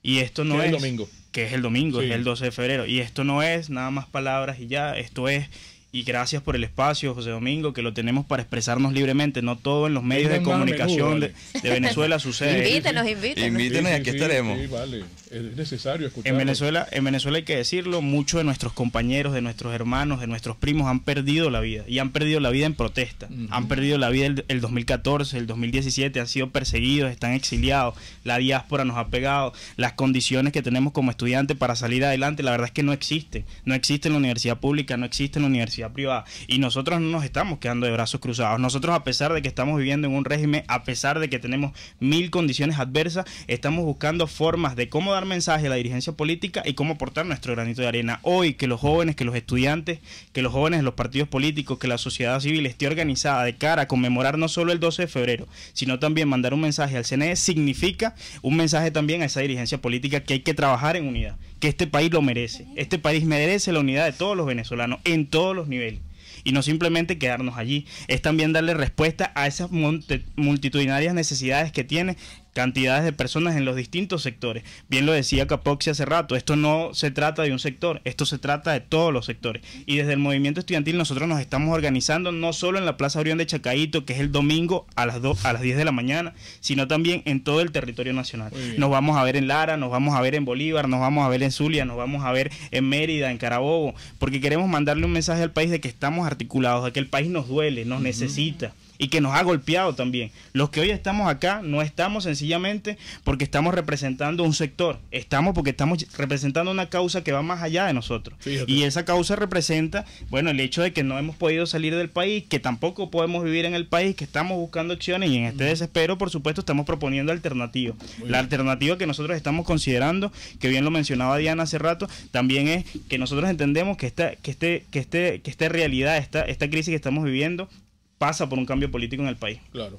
Y esto no es, el domingo. Que es el domingo, es el 12 de febrero. Y esto no es nada más palabras y ya, esto es y gracias por el espacio, José Domingo, que lo tenemos para expresarnos libremente. No todo en los medios de comunicación de, Venezuela *laughs* sucede. invítenos, invítenos. Invítenos y aquí estaremos.
vale. Es necesario escuchar. En Venezuela,
en Venezuela hay que decirlo, muchos de nuestros compañeros, de nuestros hermanos, de nuestros primos han perdido la vida. Y han perdido la vida en protesta. Han perdido la vida el, el 2014, el 2017, han sido perseguidos, están exiliados. La diáspora nos ha pegado. Las condiciones que tenemos como estudiantes para salir adelante, la verdad es que no existe No existe en la universidad pública, no existe en la universidad privada. Y nosotros no nos estamos quedando de brazos cruzados. Nosotros, a pesar de que estamos viviendo en un régimen, a pesar de que tenemos mil condiciones adversas, estamos buscando formas de cómo dar mensaje a la dirigencia política y cómo aportar nuestro granito de arena. Hoy que los jóvenes, que los estudiantes, que los jóvenes de los partidos políticos, que la sociedad civil esté organizada de cara a conmemorar no solo el 12 de febrero, sino también mandar un mensaje al CNE, significa un mensaje también a esa dirigencia política que hay que trabajar en unidad que este país lo merece. Este país merece la unidad de todos los venezolanos en todos los niveles. Y no simplemente quedarnos allí, es también darle respuesta a esas multitudinarias necesidades que tiene cantidades de personas en los distintos sectores. Bien lo decía Capoxi hace rato, esto no se trata de un sector, esto se trata de todos los sectores. Y desde el movimiento estudiantil nosotros nos estamos organizando no solo en la Plaza Orión de Chacaito, que es el domingo a las, a las 10 de la mañana, sino también en todo el territorio nacional. Nos vamos a ver en Lara, nos vamos a ver en Bolívar, nos vamos a ver en Zulia, nos vamos a ver en Mérida, en Carabobo, porque queremos mandarle un mensaje al país de que estamos articulados, de que el país nos duele, nos necesita y que nos ha golpeado también. Los que hoy estamos acá no estamos en sencillamente porque estamos representando un sector, estamos porque estamos representando una causa que va más allá de nosotros. Y esa causa representa, bueno, el hecho de que no hemos podido salir del país, que tampoco podemos vivir en el país, que estamos buscando acciones y en este desespero, por supuesto, estamos proponiendo alternativas. La alternativa que nosotros estamos considerando, que bien lo mencionaba Diana hace rato, también es que nosotros entendemos que esta, que este, que este, que esta realidad, esta, esta crisis que estamos viviendo, pasa por un cambio
político en el país. Claro.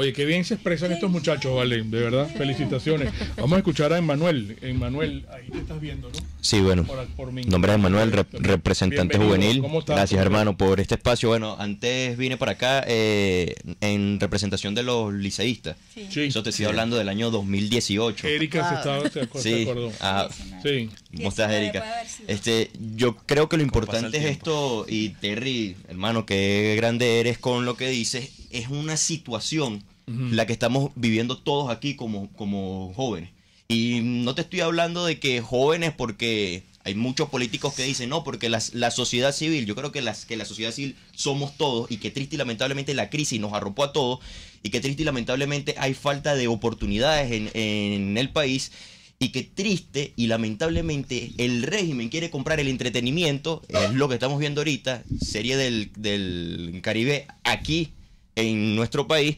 Oye, qué bien se expresan estos muchachos, vale, de verdad, felicitaciones. Vamos a escuchar a Emanuel. Emanuel, ahí te estás
viendo, ¿no? Sí, bueno. Por, nombre es Emanuel, representante juvenil. Gracias, hermano, por este espacio. Bueno, antes vine para acá eh, en representación de los liceístas. Sí. Eso te estoy hablando del año 2018. Erika se, se sí. Ah, sí. ¿Cómo estás, Erika? Este, yo creo que lo importante es esto, y Terry, hermano, qué grande eres con lo que dices, es una situación la que estamos viviendo todos aquí como, como jóvenes. Y no te estoy hablando de que jóvenes porque hay muchos políticos que dicen, no, porque las, la sociedad civil, yo creo que, las, que la sociedad civil somos todos y que triste y lamentablemente la crisis nos arropó a todos y que triste y lamentablemente hay falta de oportunidades en, el país y que triste y lamentablemente el régimen quiere comprar el entretenimiento, es lo que estamos viendo ahorita, serie del, del Caribe aquí en nuestro país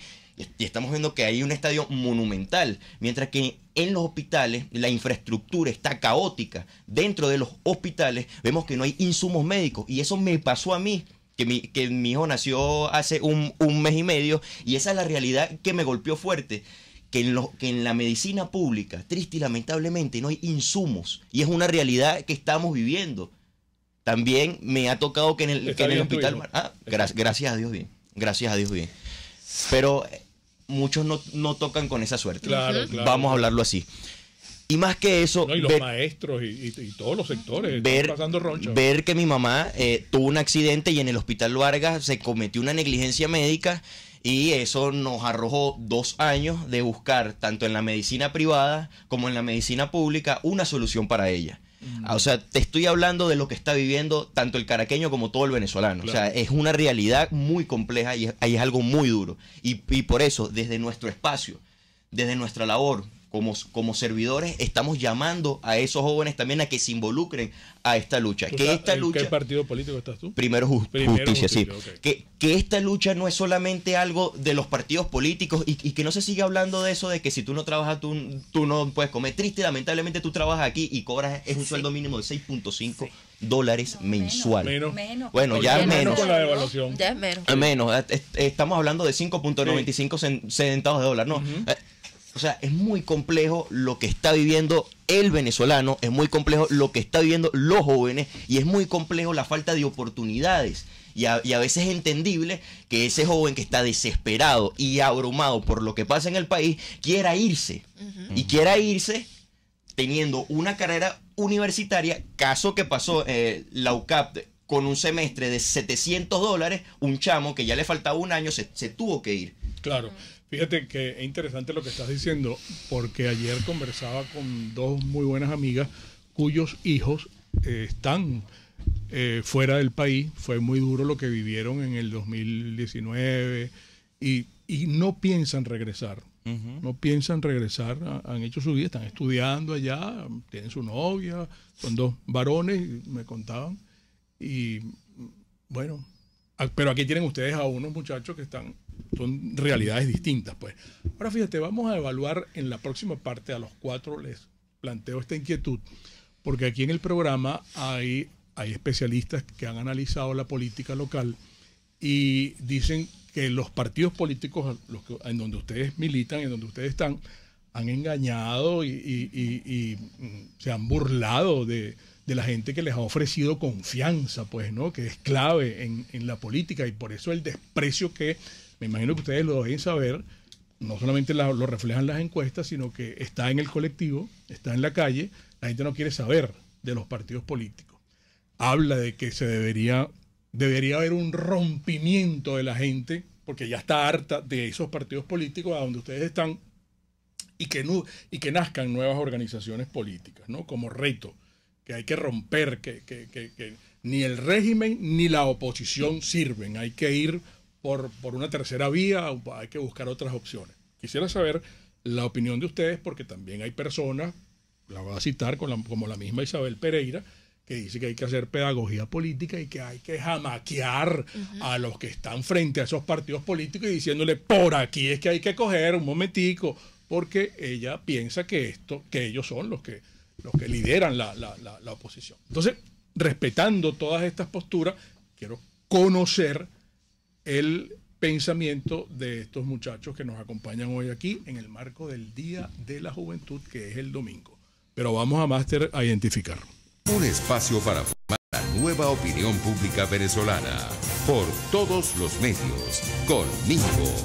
y estamos viendo que hay un estadio monumental, mientras que en los hospitales la infraestructura está caótica. Dentro de los hospitales vemos que no hay insumos médicos y eso me pasó a mí. Que mi, que mi hijo nació hace un, mes y medio y esa es la realidad que me golpeó fuerte. Que en, que en, la medicina pública, triste y lamentablemente, no hay insumos. Y es una realidad que estamos viviendo. También me ha tocado que en el, hospital... Ah, gracias a Dios, bien. Gracias a Dios, bien. Pero muchos no, tocan con esa suerte. Vamos a hablarlo así. Y más que eso. y los
maestros y, todos los sectores. Ver, ver
que mi mamá eh, tuvo un accidente y en el hospital Vargas se cometió una negligencia médica y eso nos arrojó dos años de buscar, tanto en la medicina privada como en la medicina pública, una solución para ella. Ah, o sea, te estoy hablando de lo que está viviendo tanto el caraqueño como todo el venezolano. O sea, es una realidad muy compleja y es, es algo muy duro. y, por eso, desde nuestro espacio, desde nuestra labor, como, servidores estamos llamando a esos jóvenes también a que se involucren a esta lucha. ¿en ¿Qué partido político estás tú? Primero, justicia, sí. Que, que, esta lucha no es solamente algo de los partidos políticos y, que no se siga hablando de eso de que si tú no trabajas tú, no puedes comer. Triste, lamentablemente tú trabajas aquí y cobras es un sueldo mínimo de 6.5 dólares mensuales. mensual.
Menos, menos. Bueno, ya, menos. Ya
menos. Ah, ah, estamos hablando de 5.95 centavos de dólar. No. O sea, es muy complejo lo que está viviendo el venezolano, es muy complejo lo que está viviendo los jóvenes y es muy complejo la falta de oportunidades. Y a, veces es entendible que ese joven que está desesperado y abrumado por lo que pasa en el país quiera irse. Y quiera irse teniendo una carrera universitaria, caso que pasó eh, la UCAP con un semestre de 700 dólares, un chamo que ya le faltaba un año se tuvo
que ir. Claro. Fíjate que es interesante lo que estás diciendo, porque ayer conversaba con dos muy buenas amigas cuyos hijos eh, están eh, fuera del país. Fue muy duro lo que vivieron en el 2019 y, no piensan regresar. No piensan regresar, han hecho su vida, están estudiando allá, tienen su novia, son dos varones, me contaban. Y bueno, ah, pero aquí tienen ustedes a unos muchachos que están son realidades distintas, pues. Ahora fíjate, vamos a evaluar en la próxima parte a los cuatro les planteo esta inquietud, porque aquí en el programa hay, hay especialistas que han analizado la política local y dicen que los partidos políticos los en donde ustedes militan, en donde ustedes están, han engañado y, mm, se han burlado de, la gente que les ha ofrecido confianza, pues, ¿no? Que es clave en, en la política y por eso el desprecio que me imagino que ustedes lo deben saber, no solamente lo reflejan las encuestas, sino que está en el colectivo, está en la calle, la gente no quiere saber de los partidos políticos. Habla de que se debería, debería haber un rompimiento de la gente, porque ya está harta de esos partidos políticos a donde ustedes están, y que, y que nazcan nuevas organizaciones políticas, ¿no? Como reto, que hay que romper, que ni el régimen ni la oposición sirven, hay que ir por, una tercera vía, hay que buscar otras opciones. Quisiera saber la opinión de ustedes, porque también hay personas, la voy a citar con como la misma Isabel Pereira, que dice que hay que hacer pedagogía política y que hay que jamaquear a los que están frente a esos partidos políticos y diciéndole por aquí es que hay que coger un momentico, porque ella piensa que esto, que ellos son los que, los que lideran la, la oposición. Entonces, respetando todas estas posturas, quiero conocer el pensamiento de estos muchachos que nos acompañan hoy aquí en el marco del Día de la Juventud, que es el domingo. Pero vamos a Máster a identificar. Un espacio para formar la nueva
opinión pública venezolana por todos los medios, conmigo.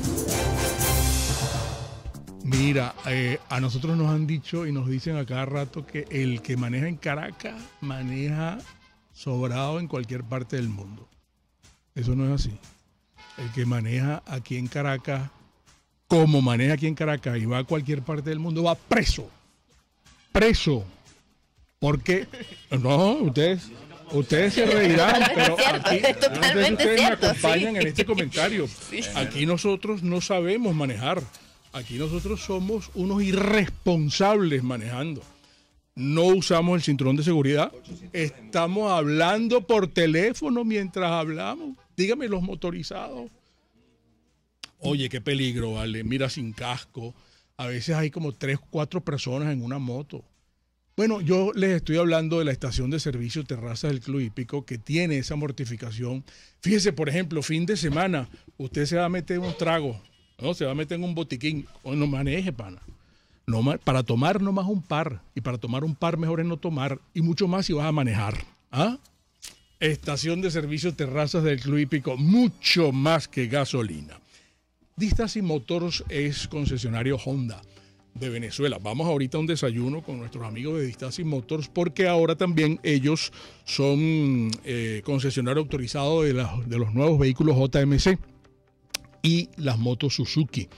Mira, eh, a nosotros nos han dicho y nos dicen a cada rato que el que maneja en Caracas maneja sobrado en cualquier parte del mundo. Eso no es así el que maneja aquí en Caracas, como maneja aquí en Caracas y va a cualquier parte del mundo, va preso. Preso. Porque, no, ustedes, ustedes se reirán, pero aquí, cierto, no ustedes me acompañan en este *laughs* comentario. Aquí nosotros no sabemos manejar. Aquí nosotros somos unos irresponsables manejando no usamos el cinturón de seguridad. Estamos hablando por teléfono mientras hablamos. Dígame los motorizados. Oye, qué peligro, vale. Mira sin casco. A veces hay como tres, cuatro personas en una moto. Bueno, yo les estoy hablando de la estación de servicio Terraza del Club Hípico que tiene esa mortificación. Fíjese, por ejemplo, fin de semana, usted se va a meter un trago, ¿no? se va a meter en un botiquín, o no maneje, pana. No, para tomar nomás un par, y para tomar un par mejor es no tomar, y mucho más si vas a manejar. ¿Ah? Estación de servicio terrazas del Club Hípico, mucho más que gasolina. Distas Motors es concesionario Honda de Venezuela. Vamos ahorita a un desayuno con nuestros amigos de y Motors porque ahora también ellos son eh, concesionario autorizado de, los nuevos vehículos JMC y las motos Suzuki.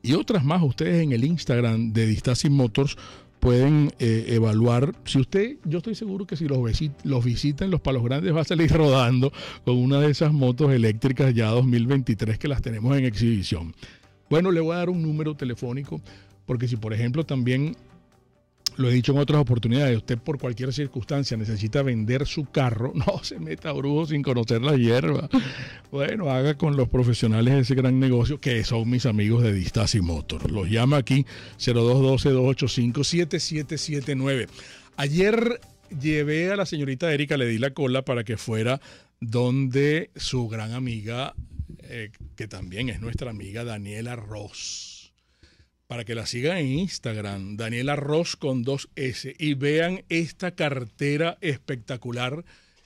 Y otras más, ustedes en el Instagram de y Motors pueden eh, evaluar. Si usted, yo estoy seguro que si los, los visitan los palos grandes va a salir *laughs* rodando con una de esas motos eléctricas ya 2023 que las tenemos en exhibición. Bueno, le voy a dar un número telefónico porque si por ejemplo también lo he dicho en otras oportunidades, usted por cualquier circunstancia necesita vender su carro, *laughs* no se meta a brujo sin conocer la hierba. Bueno, haga con los profesionales ese gran negocio que son mis amigos de Distasi Motor. Los llama aquí 0212-285-7779. Ayer llevé a la señorita Erika, le di la cola para que fuera donde su gran amiga, eh, que también es nuestra amiga Daniela Ross para que la sigan en Instagram, Daniela Ross con dos S, y vean esta cartera espectacular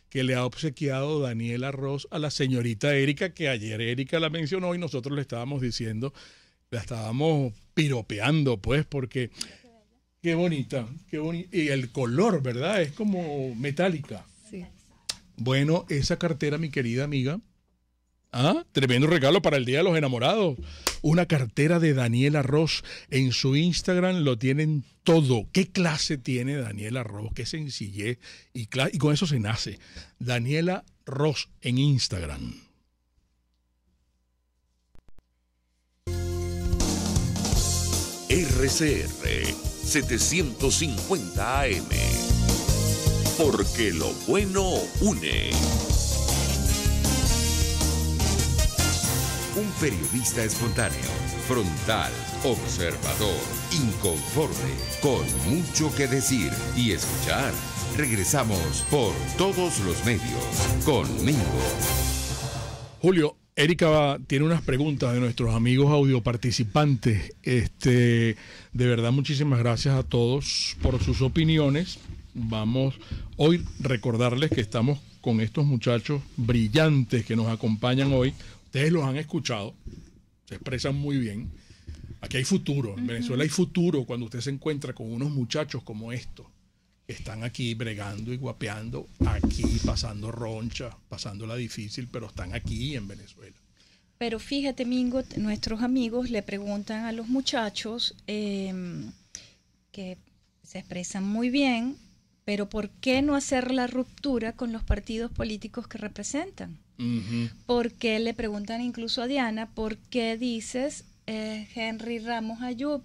que le ha obsequiado Daniela Ross a la señorita Erika, que ayer Erika la mencionó y nosotros le estábamos diciendo, la estábamos piropeando, pues, porque qué bonita, qué bonita. Y el color, ¿verdad? Es como metálica. Bueno, esa cartera, mi querida amiga, Ah, tremendo regalo para el Día de los Enamorados. Una cartera de Daniela Ross. En su Instagram lo tienen todo. ¿Qué clase tiene Daniela Ross? Qué sencillez. Y, y con eso se nace. Daniela Ross en Instagram.
RCR 750 AM. Porque lo bueno une. Un periodista espontáneo, frontal, observador, inconforme, con mucho que decir y escuchar. Regresamos por todos los medios conmigo.
Julio, Erika tiene unas preguntas de nuestros amigos audioparticipantes. Este, de verdad, muchísimas gracias a todos por sus opiniones. Vamos hoy recordarles que estamos con estos muchachos brillantes que nos acompañan hoy, Ustedes los han escuchado, se expresan muy bien. Aquí hay futuro, en Venezuela hay futuro cuando usted se encuentra con unos muchachos como estos, que están aquí bregando y guapeando, aquí pasando roncha, pasando la difícil, pero están aquí en Venezuela.
Pero fíjate, Mingo, nuestros amigos le preguntan a los muchachos em, que se expresan muy bien, pero ¿por qué no hacer la ruptura con los partidos políticos que representan? Porque le preguntan incluso a Diana, ¿por qué dices eh, Henry Ramos Ayub?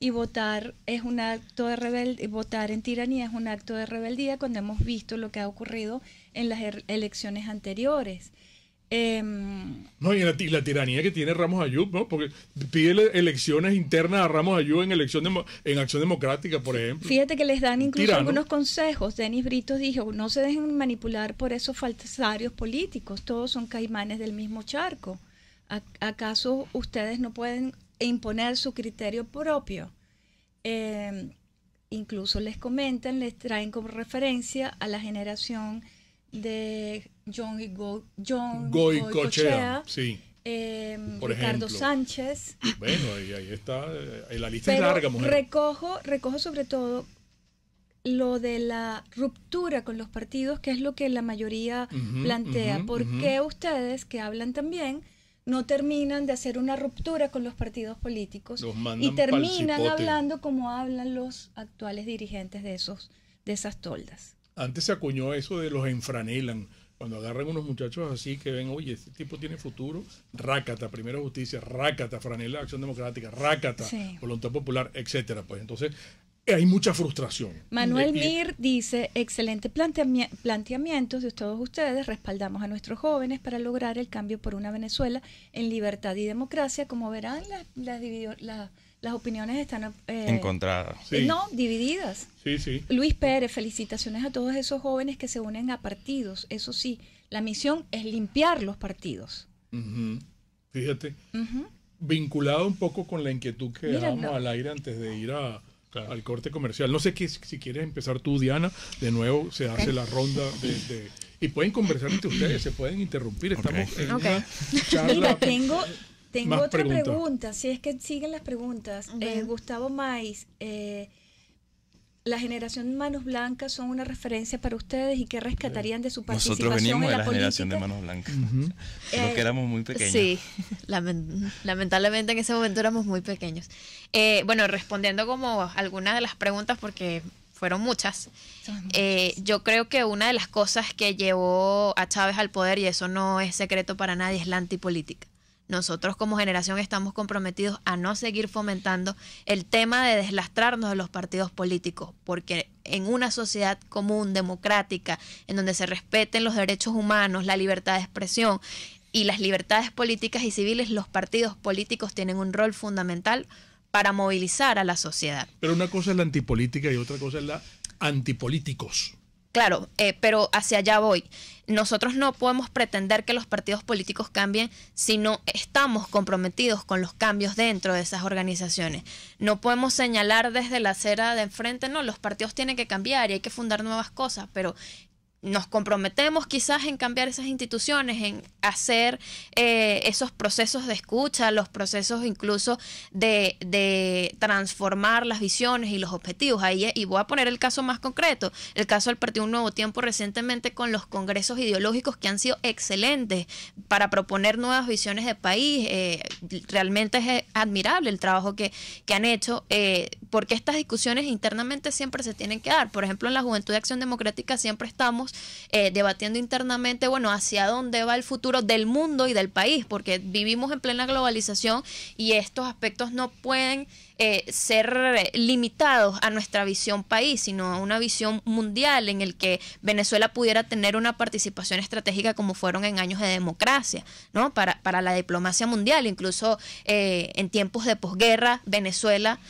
Y votar es un acto de votar en tiranía es un acto de rebeldía cuando hemos visto lo que ha ocurrido en las er-, elecciones anteriores. Em,
no, y la, tiranía que tiene Ramos Ayub, ¿no? Porque pide elecciones internas a Ramos Ayub en elección en Acción Democrática, por ejemplo.
Fíjate que les dan incluso algunos consejos. Denis Brito dijo, no se dejen manipular por esos falsarios políticos, todos son caimanes del mismo charco. ¿Acaso ustedes no pueden imponer su criterio propio? Em, incluso les comentan, les traen como referencia a la generación de John,
y Ricardo
Sánchez.
Bueno, ahí, está, eh, la lista es larga, mujer.
Recojo, recojo sobre todo lo de la ruptura con los partidos, que es lo que la mayoría plantea. porque ¿Por qué ustedes, que hablan también, no terminan de hacer una ruptura con los partidos políticos y terminan hablando como hablan los actuales dirigentes de, esos, de esas toldas?
Antes se acuñó eso de los enfranelan. Cuando agarran unos muchachos así que ven, oye, este tipo tiene futuro, rácata, Primera Justicia, rácata, franela, Acción Democrática, rácata, Voluntad Popular, etcétera. Pues entonces hay mucha frustración. Manuel Mir
dice, excelente planteamiento de todos ustedes, respaldamos a nuestros jóvenes para lograr el cambio por una Venezuela en libertad y democracia. Como verán, las, las las opiniones están eh,
encontradas. Eh, no,
divididas. Sí, sí. Luis Pérez, felicitaciones a todos esos jóvenes que se unen a partidos. Eso sí, la misión es limpiar los partidos.
Fíjate, vinculado un poco con la inquietud que dejamos al aire antes de ir al corte comercial. No sé qué, si quieres empezar tú, Diana. De nuevo se hace la ronda y pueden conversar entre ustedes, se pueden interrumpir. Estamos en *laughs* tengo tengo otra pregunta,
si es que siguen las preguntas. Eh, Gustavo Maiz, eh, la generación Manos Blancas son una referencia para ustedes y qué rescatarían de su participación Nosotros venimos la
de la generación de Manos Blancas. Uh que eh, éramos muy pequeños. Sí,
lamentablemente
en ese momento éramos muy pequeños. bueno, respondiendo como algunas de las preguntas, porque fueron muchas, yo creo que una de las cosas que llevó a Chávez al poder, y eso no es secreto para nadie, es la antipolítica. Nosotros como generación estamos comprometidos a no seguir fomentando el tema de deslastrarnos de los partidos políticos, porque en una sociedad común, democrática, en donde se respeten los derechos humanos, la libertad de expresión y las libertades políticas y civiles, los partidos políticos tienen un rol fundamental para movilizar a la sociedad.
Pero una cosa es la antipolítica y otra cosa es la antipolíticos
claro, eh, pero hacia allá voy. Nosotros no podemos pretender que los partidos políticos cambien si no estamos comprometidos con los cambios dentro de esas organizaciones. No podemos señalar desde la acera de enfrente, no, los partidos tienen que cambiar y hay que fundar nuevas cosas, pero nos comprometemos quizás en cambiar esas instituciones, en hacer eh, esos procesos de escucha, los procesos incluso de, transformar las visiones y los objetivos. Ahí, y voy a poner el caso más concreto, el caso del Partido Un Nuevo Tiempo recientemente con los congresos ideológicos que han sido excelentes para proponer nuevas visiones de país. Eh, realmente es admirable el trabajo que, que han hecho. Eh, porque estas discusiones internamente siempre se tienen que dar. Por ejemplo, en la Juventud de Acción Democrática siempre estamos eh, debatiendo internamente, bueno, hacia dónde va el futuro del mundo y del país, porque vivimos en plena globalización y estos aspectos no pueden eh, ser eh, limitados a nuestra visión país, sino a una visión mundial en el que Venezuela pudiera tener una participación estratégica como fueron en años de democracia, ¿no? Para, para la diplomacia mundial, incluso eh, en tiempos de posguerra, Venezuela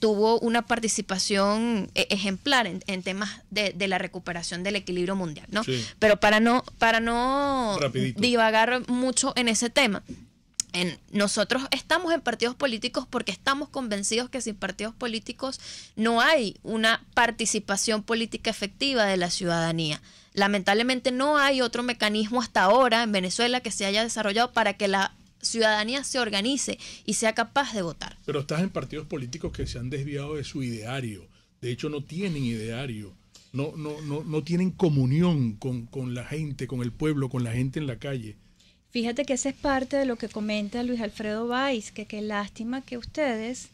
tuvo una participación ejemplar en, temas de, la recuperación del equilibrio mundial, ¿no? Pero para no, para no divagar mucho en ese tema, en, nosotros estamos en partidos políticos porque estamos convencidos que sin partidos políticos no hay una participación política efectiva de la ciudadanía. Lamentablemente no hay otro mecanismo hasta ahora en Venezuela que se haya desarrollado para que la ciudadanía se organice y
sea capaz de votar. Pero estás en partidos políticos que se han desviado de su ideario. De hecho, no tienen ideario. No, no, no, no tienen comunión con, con la gente, con el pueblo, con la gente en la calle.
Fíjate que esa es parte de lo que comenta Luis Alfredo Valls, que qué lástima que ustedes,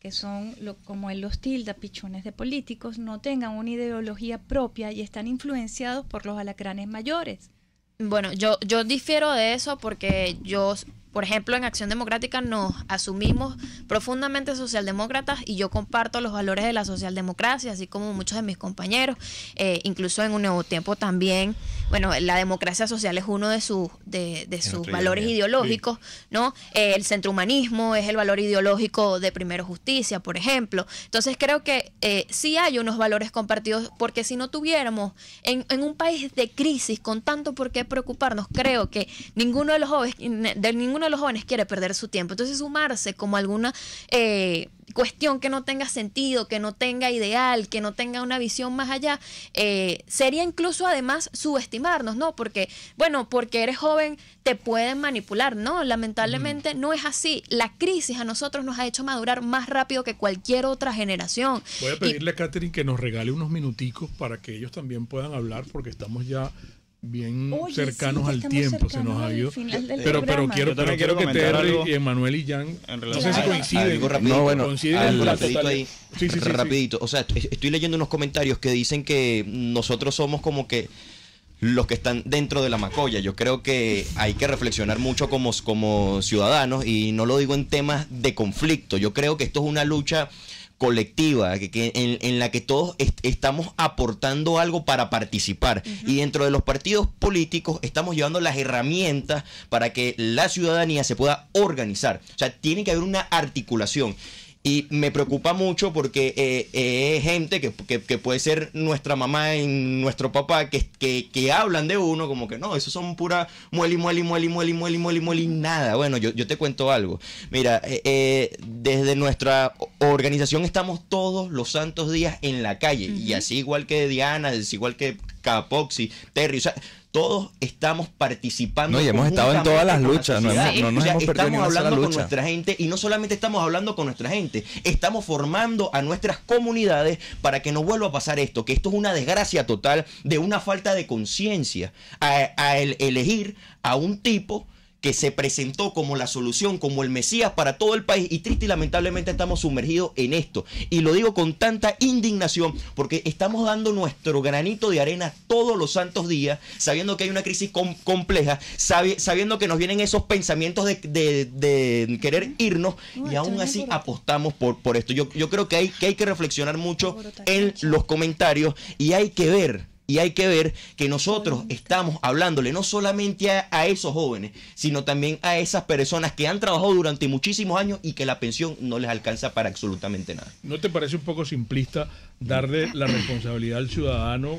que son, como él los tilda, pichones de políticos, no tengan una ideología propia y están influenciados por los alacranes mayores.
Bueno, yo, yo difiero de eso porque yo por ejemplo, en Acción Democrática nos asumimos profundamente socialdemócratas y yo comparto los valores de la socialdemocracia, así como muchos de mis compañeros, eh, incluso en un nuevo tiempo también. Bueno, la democracia social es uno de, sus de, sus valores ideológicos, ¿no? Eh, el centrohumanismo es el valor ideológico de Primero Justicia, por ejemplo. Entonces creo que eh, sí hay unos valores compartidos, porque si no tuviéramos en, en un país de crisis con tanto por qué preocuparnos, creo que ninguno de los jóvenes, de ninguno de los jóvenes quiere perder su tiempo. Entonces sumarse como alguna eh, cuestión que no tenga sentido, que no tenga ideal, que no tenga una visión más allá, eh, sería incluso además subestimarnos, ¿no? Porque, bueno, porque eres joven te pueden manipular, ¿no? Lamentablemente no es así. La crisis a nosotros nos ha hecho madurar más rápido que cualquier otra generación. Voy a pedirle
a Catherine que nos regale unos minuticos para que ellos también puedan hablar porque estamos ya bien cercanos al tiempo, se nos ha ido. Pero, pero quiero, pero quiero, que Terry y Emanuel y Yang no sé si coinciden. no, bueno, coinciden rapidito ahí, sí, sí, rapidito.
O sea, estoy leyendo unos comentarios que dicen que nosotros somos como que los que están dentro de la macolla. Yo creo que hay que reflexionar mucho como, como ciudadanos y no lo digo en temas de conflicto. Yo creo que esto es una lucha colectiva, que, en, la que todos estamos aportando algo para participar. Y dentro de los partidos políticos estamos llevando las herramientas para que la ciudadanía se pueda organizar. O sea, tiene que haber una articulación. Y me preocupa mucho porque eh, eh gente que, puede ser nuestra mamá y nuestro papá que, que, que hablan de uno como que no, eso son pura mueli, mueli, mueli, mueli, mueli, mueli, mueli, nada. Bueno, yo, te cuento algo. Mira, eh, eh, desde nuestra organización estamos todos los santos días en la calle. Y así igual que Diana, así igual que Capoxi, Terry, o sea, todos estamos participando. No, y hemos estado en todas las luchas, no, Estamos hablando con nuestra gente y no solamente estamos hablando con nuestra gente, estamos formando a nuestras comunidades para que no vuelva a pasar esto, que esto es una desgracia total de una falta de conciencia a, elegir a un tipo que se presentó como la solución, como el Mesías para todo el país y triste y lamentablemente estamos sumergidos en esto. Y lo digo con tanta indignación porque estamos dando nuestro granito de arena todos los santos días, sabiendo que hay una crisis compleja, sabiendo que nos vienen esos pensamientos de, querer irnos y aún así apostamos por, por esto. Yo, yo creo que hay, que hay que reflexionar mucho en los comentarios y hay que ver y hay que ver que nosotros estamos hablándole no solamente a, esos jóvenes, sino también a esas personas que han trabajado durante muchísimos años y que la pensión no les alcanza para absolutamente nada.
¿No te parece un poco simplista darle la responsabilidad al ciudadano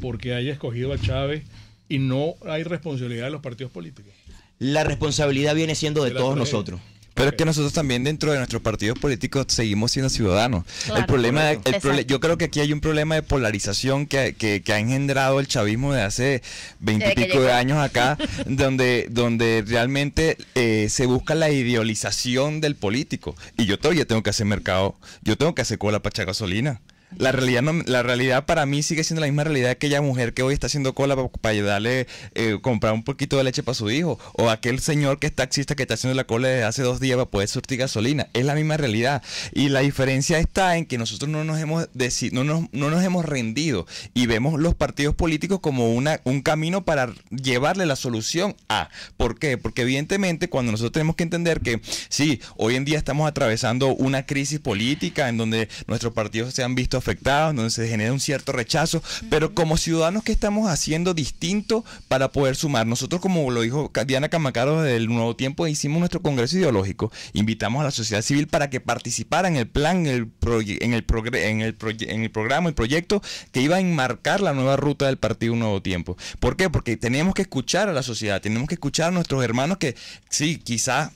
porque haya escogido a Chávez y no hay responsabilidad de los partidos políticos?
La responsabilidad viene siendo de todos nosotros. Pero es que nosotros
también dentro de nuestros partidos políticos seguimos siendo ciudadanos. el problema, el yo creo que aquí hay un problema de polarización que, que, que ha engendrado el chavismo de hace veintipico de años acá, *laughs* donde, donde realmente eh, se busca la idealización del político. Y yo todavía tengo que hacer mercado, yo tengo que hacer cola para echar gasolina. La realidad, la realidad para mí sigue siendo la misma realidad que aquella mujer que hoy está haciendo cola para, darle eh, comprar un poquito de leche para su hijo, o aquel señor que es taxista que está haciendo la cola desde hace dos días para poder surtir gasolina. Es la misma realidad. Y la diferencia está en que nosotros no nos hemos, no nos, no nos hemos rendido y vemos los partidos políticos como una, un camino para llevarle la solución a. ¿Por qué? Porque evidentemente cuando nosotros tenemos que entender que sí, hoy en día estamos atravesando una crisis política en donde nuestros partidos se han visto afectados, donde se genera un cierto rechazo, pero como ciudadanos, ¿qué estamos haciendo distinto para poder sumar? Nosotros, como lo dijo Diana Camacaro del Nuevo Tiempo, hicimos nuestro Congreso Ideológico, invitamos a la sociedad civil para que participara en el plan, en el, en el, en el, programa, el proyecto que iba a enmarcar la nueva ruta del Partido Nuevo Tiempo. ¿Por qué? Porque tenemos que escuchar a la sociedad, tenemos que escuchar a nuestros hermanos que, sí, quizás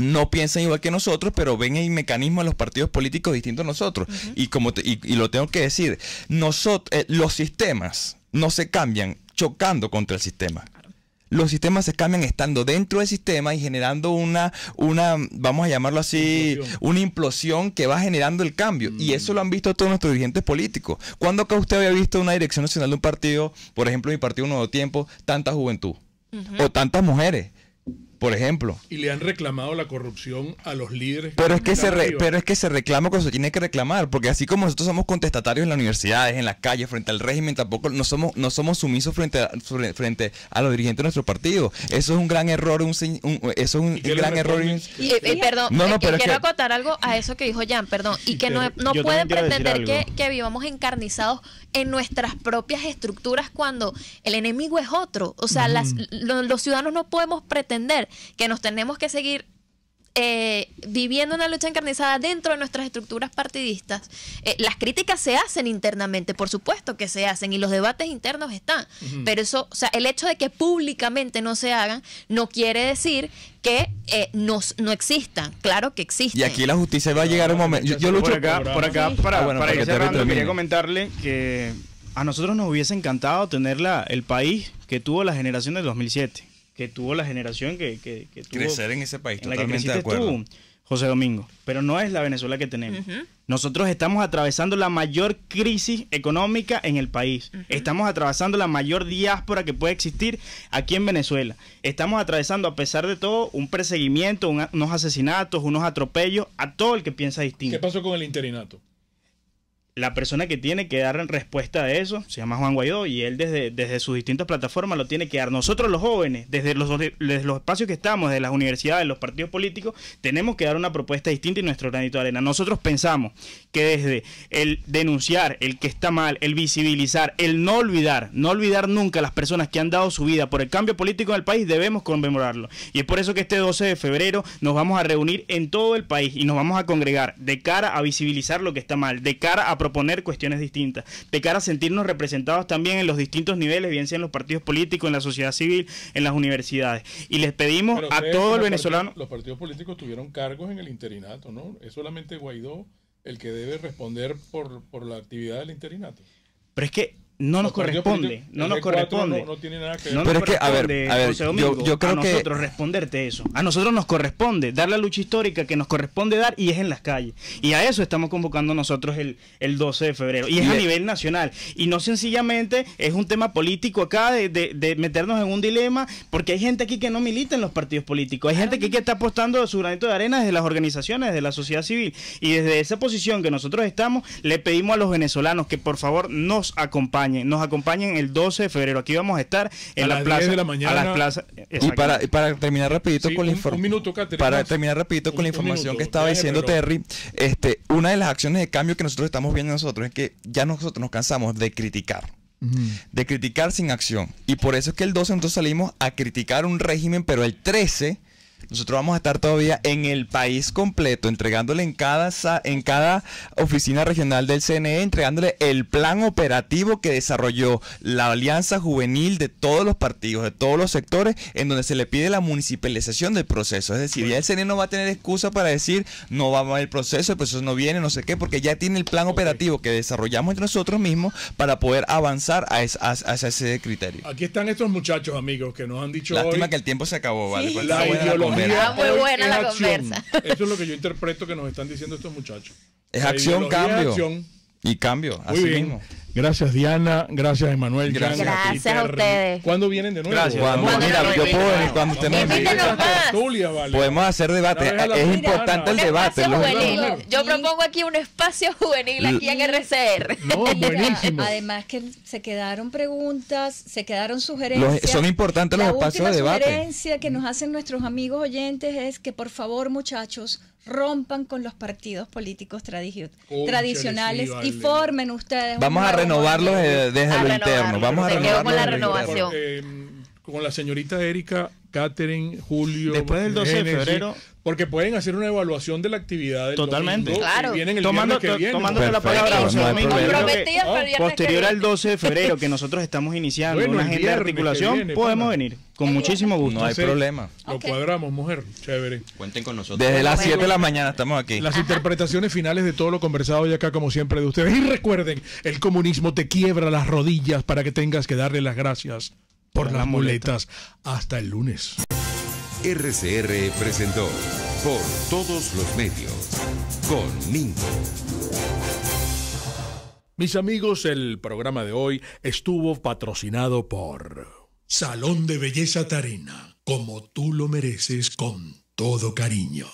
no piensan igual que nosotros, pero ven el mecanismo de los partidos políticos distintos a nosotros. Y como y, lo tengo que decir, nosotros, eh, los sistemas no se cambian chocando contra el sistema los sistemas se cambian estando dentro del sistema y generando una, una vamos a llamarlo así, una implosión que va generando el cambio. Y mm. eso lo han visto todos nuestros dirigentes políticos. ¿Cuándo acá usted había visto una dirección nacional de un partido, por ejemplo, mi partido Nuevo Tiempo, tanta juventud? O tantas mujeres por ejemplo.
Y le han reclamado la corrupción a los líderes. Pero es que, se pero
es que se reclama cuando se tiene que reclamar, porque así como nosotros somos contestatarios en las universidades, en las calles, frente al régimen, tampoco no somos, no somos sumisos frente a, frente a los dirigentes de nuestro partido. Eso es un gran error, un, eso es un, gran error.
Y, perdón, no, no, eh, quiero acotar algo a eso que dijo Jan, perdón, y, que no, no pueden pretender que, que vivamos encarnizados en nuestras propias estructuras cuando el enemigo es otro. O sea, las, los ciudadanos no podemos pretender que nos tenemos que seguir eh, viviendo una lucha encarnizada dentro de nuestras estructuras partidistas, eh, las críticas se hacen internamente, por supuesto que se hacen, y los debates internos están. Pero eso, o sea, el hecho de que públicamente no se hagan, no quiere decir que eh, no, existan. Claro que existen. Y
aquí la justicia va a llegar un momento. Yo, lucho por acá, ah, para, para, quería
comentarle que a nosotros nos hubiese encantado tener el país que tuvo la generación del 2007 que tuvo la generación que, que, que Crecer en ese país, totalmente la que de acuerdo. Tú, José Domingo, pero no es la Venezuela que tenemos. Nosotros estamos atravesando la mayor crisis económica en el país. Estamos atravesando la mayor diáspora que puede existir aquí en Venezuela. Estamos atravesando, a pesar de todo, un perseguimiento, unos asesinatos, unos atropellos a todo el que piensa distinto. ¿Qué pasó con el interinato? La persona que tiene que dar respuesta a eso se llama Juan Guaidó y él desde, desde sus distintas plataformas lo tiene que dar. Nosotros los jóvenes, desde los, los espacios que estamos, de las universidades, los partidos políticos, tenemos que dar una propuesta distinta y nuestro granito de arena. Nosotros pensamos que desde el denunciar el que está mal, el visibilizar, el no olvidar, no olvidar nunca las personas que han dado su vida por el cambio político en el país, debemos conmemorarlo. Y es por eso que este 12 de febrero nos vamos a reunir en todo el país y nos vamos a congregar de cara a visibilizar lo que está mal, de cara a proponer poner cuestiones distintas, de cara a sentirnos representados también en los distintos niveles, bien sea en los partidos políticos, en la sociedad civil, en las universidades. Y les pedimos a todo el venezolano...
los partidos políticos tuvieron cargos en el interinato, ¿no? Es solamente Guaidó el que debe responder por, por la actividad del interinato.
Pero es que no nos corresponde, no nos corresponde. No, tiene Pero es que, a ver, yo, creo a nosotros responderte eso. A nosotros nos corresponde dar la lucha histórica que nos corresponde dar y es en las calles. Y a eso estamos convocando nosotros el, el 12 de febrero. Y es a nivel nacional. Y no sencillamente es un tema político acá de, de, de, meternos en un dilema, porque hay gente aquí que no milita en los partidos políticos. Hay gente aquí que está apostando su granito de arena desde las organizaciones, desde la sociedad civil. Y desde esa posición que nosotros estamos, le pedimos a los venezolanos que por favor nos acompañen nos acompañen el 12 de febrero. Aquí vamos a estar en la las plaza. de la mañana. A Y para, terminar rapidito con la información. Para terminar rapidito con la información
que estaba diciendo Terry, este, una de las acciones de cambio que nosotros estamos viendo nosotros es que ya nosotros nos cansamos de criticar. De criticar sin acción. Y por eso es que el 12 nosotros salimos a criticar un régimen, pero el 13 nosotros vamos a estar todavía en el país completo, entregándole en cada, en cada oficina regional del CNE, entregándole el plan operativo que desarrolló la Alianza Juvenil de todos los partidos, de todos los sectores, en donde se le pide la municipalización del proceso. Es decir, ya el CNE no va a tener excusa para decir, no vamos a proceso, el proceso no viene, no sé qué, porque ya tiene el plan operativo que desarrollamos nosotros mismos para poder avanzar a hacia ese criterio.
Aquí están estos muchachos, amigos, que nos han dicho Lástima que el
tiempo se acabó, ¿vale? Ah, muy buena la conversa. *laughs* Eso es lo que yo
interpreto que nos están diciendo estos muchachos.
Es acción, cambio. Y cambio, así mismo.
Gracias Diana, gracias Emanuel. Gracias, a, ustedes. ¿Cuándo vienen de nuevo? Gracias. mira, yo puedo cuando tenemos. Podemos hacer debate. es
importante
el debate.
Yo propongo aquí un espacio juvenil aquí en RCR. No, *laughs* buenísimo. Además que se quedaron preguntas, se quedaron sugerencias. son importantes los espacios de debate. La sugerencia que nos hacen nuestros amigos oyentes es que por favor muchachos rompan con los partidos políticos tradicionales y formen ustedes. Vamos
a eh, renovarlos desde, lo interno. Vamos a renovarlos. con la renovación.
con la señorita Erika, Catherine, Julio. Después del 12 de febrero. Porque pueden hacer una evaluación de la actividad Totalmente. Eh, Vienen el día. que viene. tomándose la palabra. posterior al 12
de febrero, que nosotros estamos iniciando una agenda de articulación, podemos venir.
Con muchísimo gusto. No hay problema. Lo cuadramos, mujer. Chévere. Cuenten con nosotros. Desde las 7 de la mañana estamos aquí. Las interpretaciones finales de todo lo conversado hoy acá, como siempre, de ustedes. Y recuerden, el comunismo te quiebra las rodillas para que tengas que darle las gracias por, las, muletas. Hasta el lunes.
RCR presentó Por Todos los
Medios con Mis amigos, el programa de hoy estuvo patrocinado por... Salón de Belleza Tarena, como tú lo mereces con todo cariño.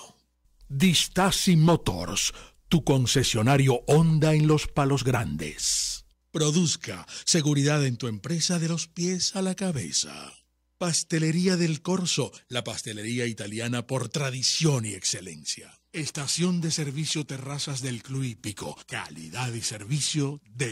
Distasi Motors, tu concesionario Honda en los Palos Grandes. Produzca seguridad en tu empresa de los pies a la cabeza. Pastelería del Corso, la pastelería italiana por tradición y excelencia. Estación de servicio Terrazas del Club Hípico, calidad y servicio de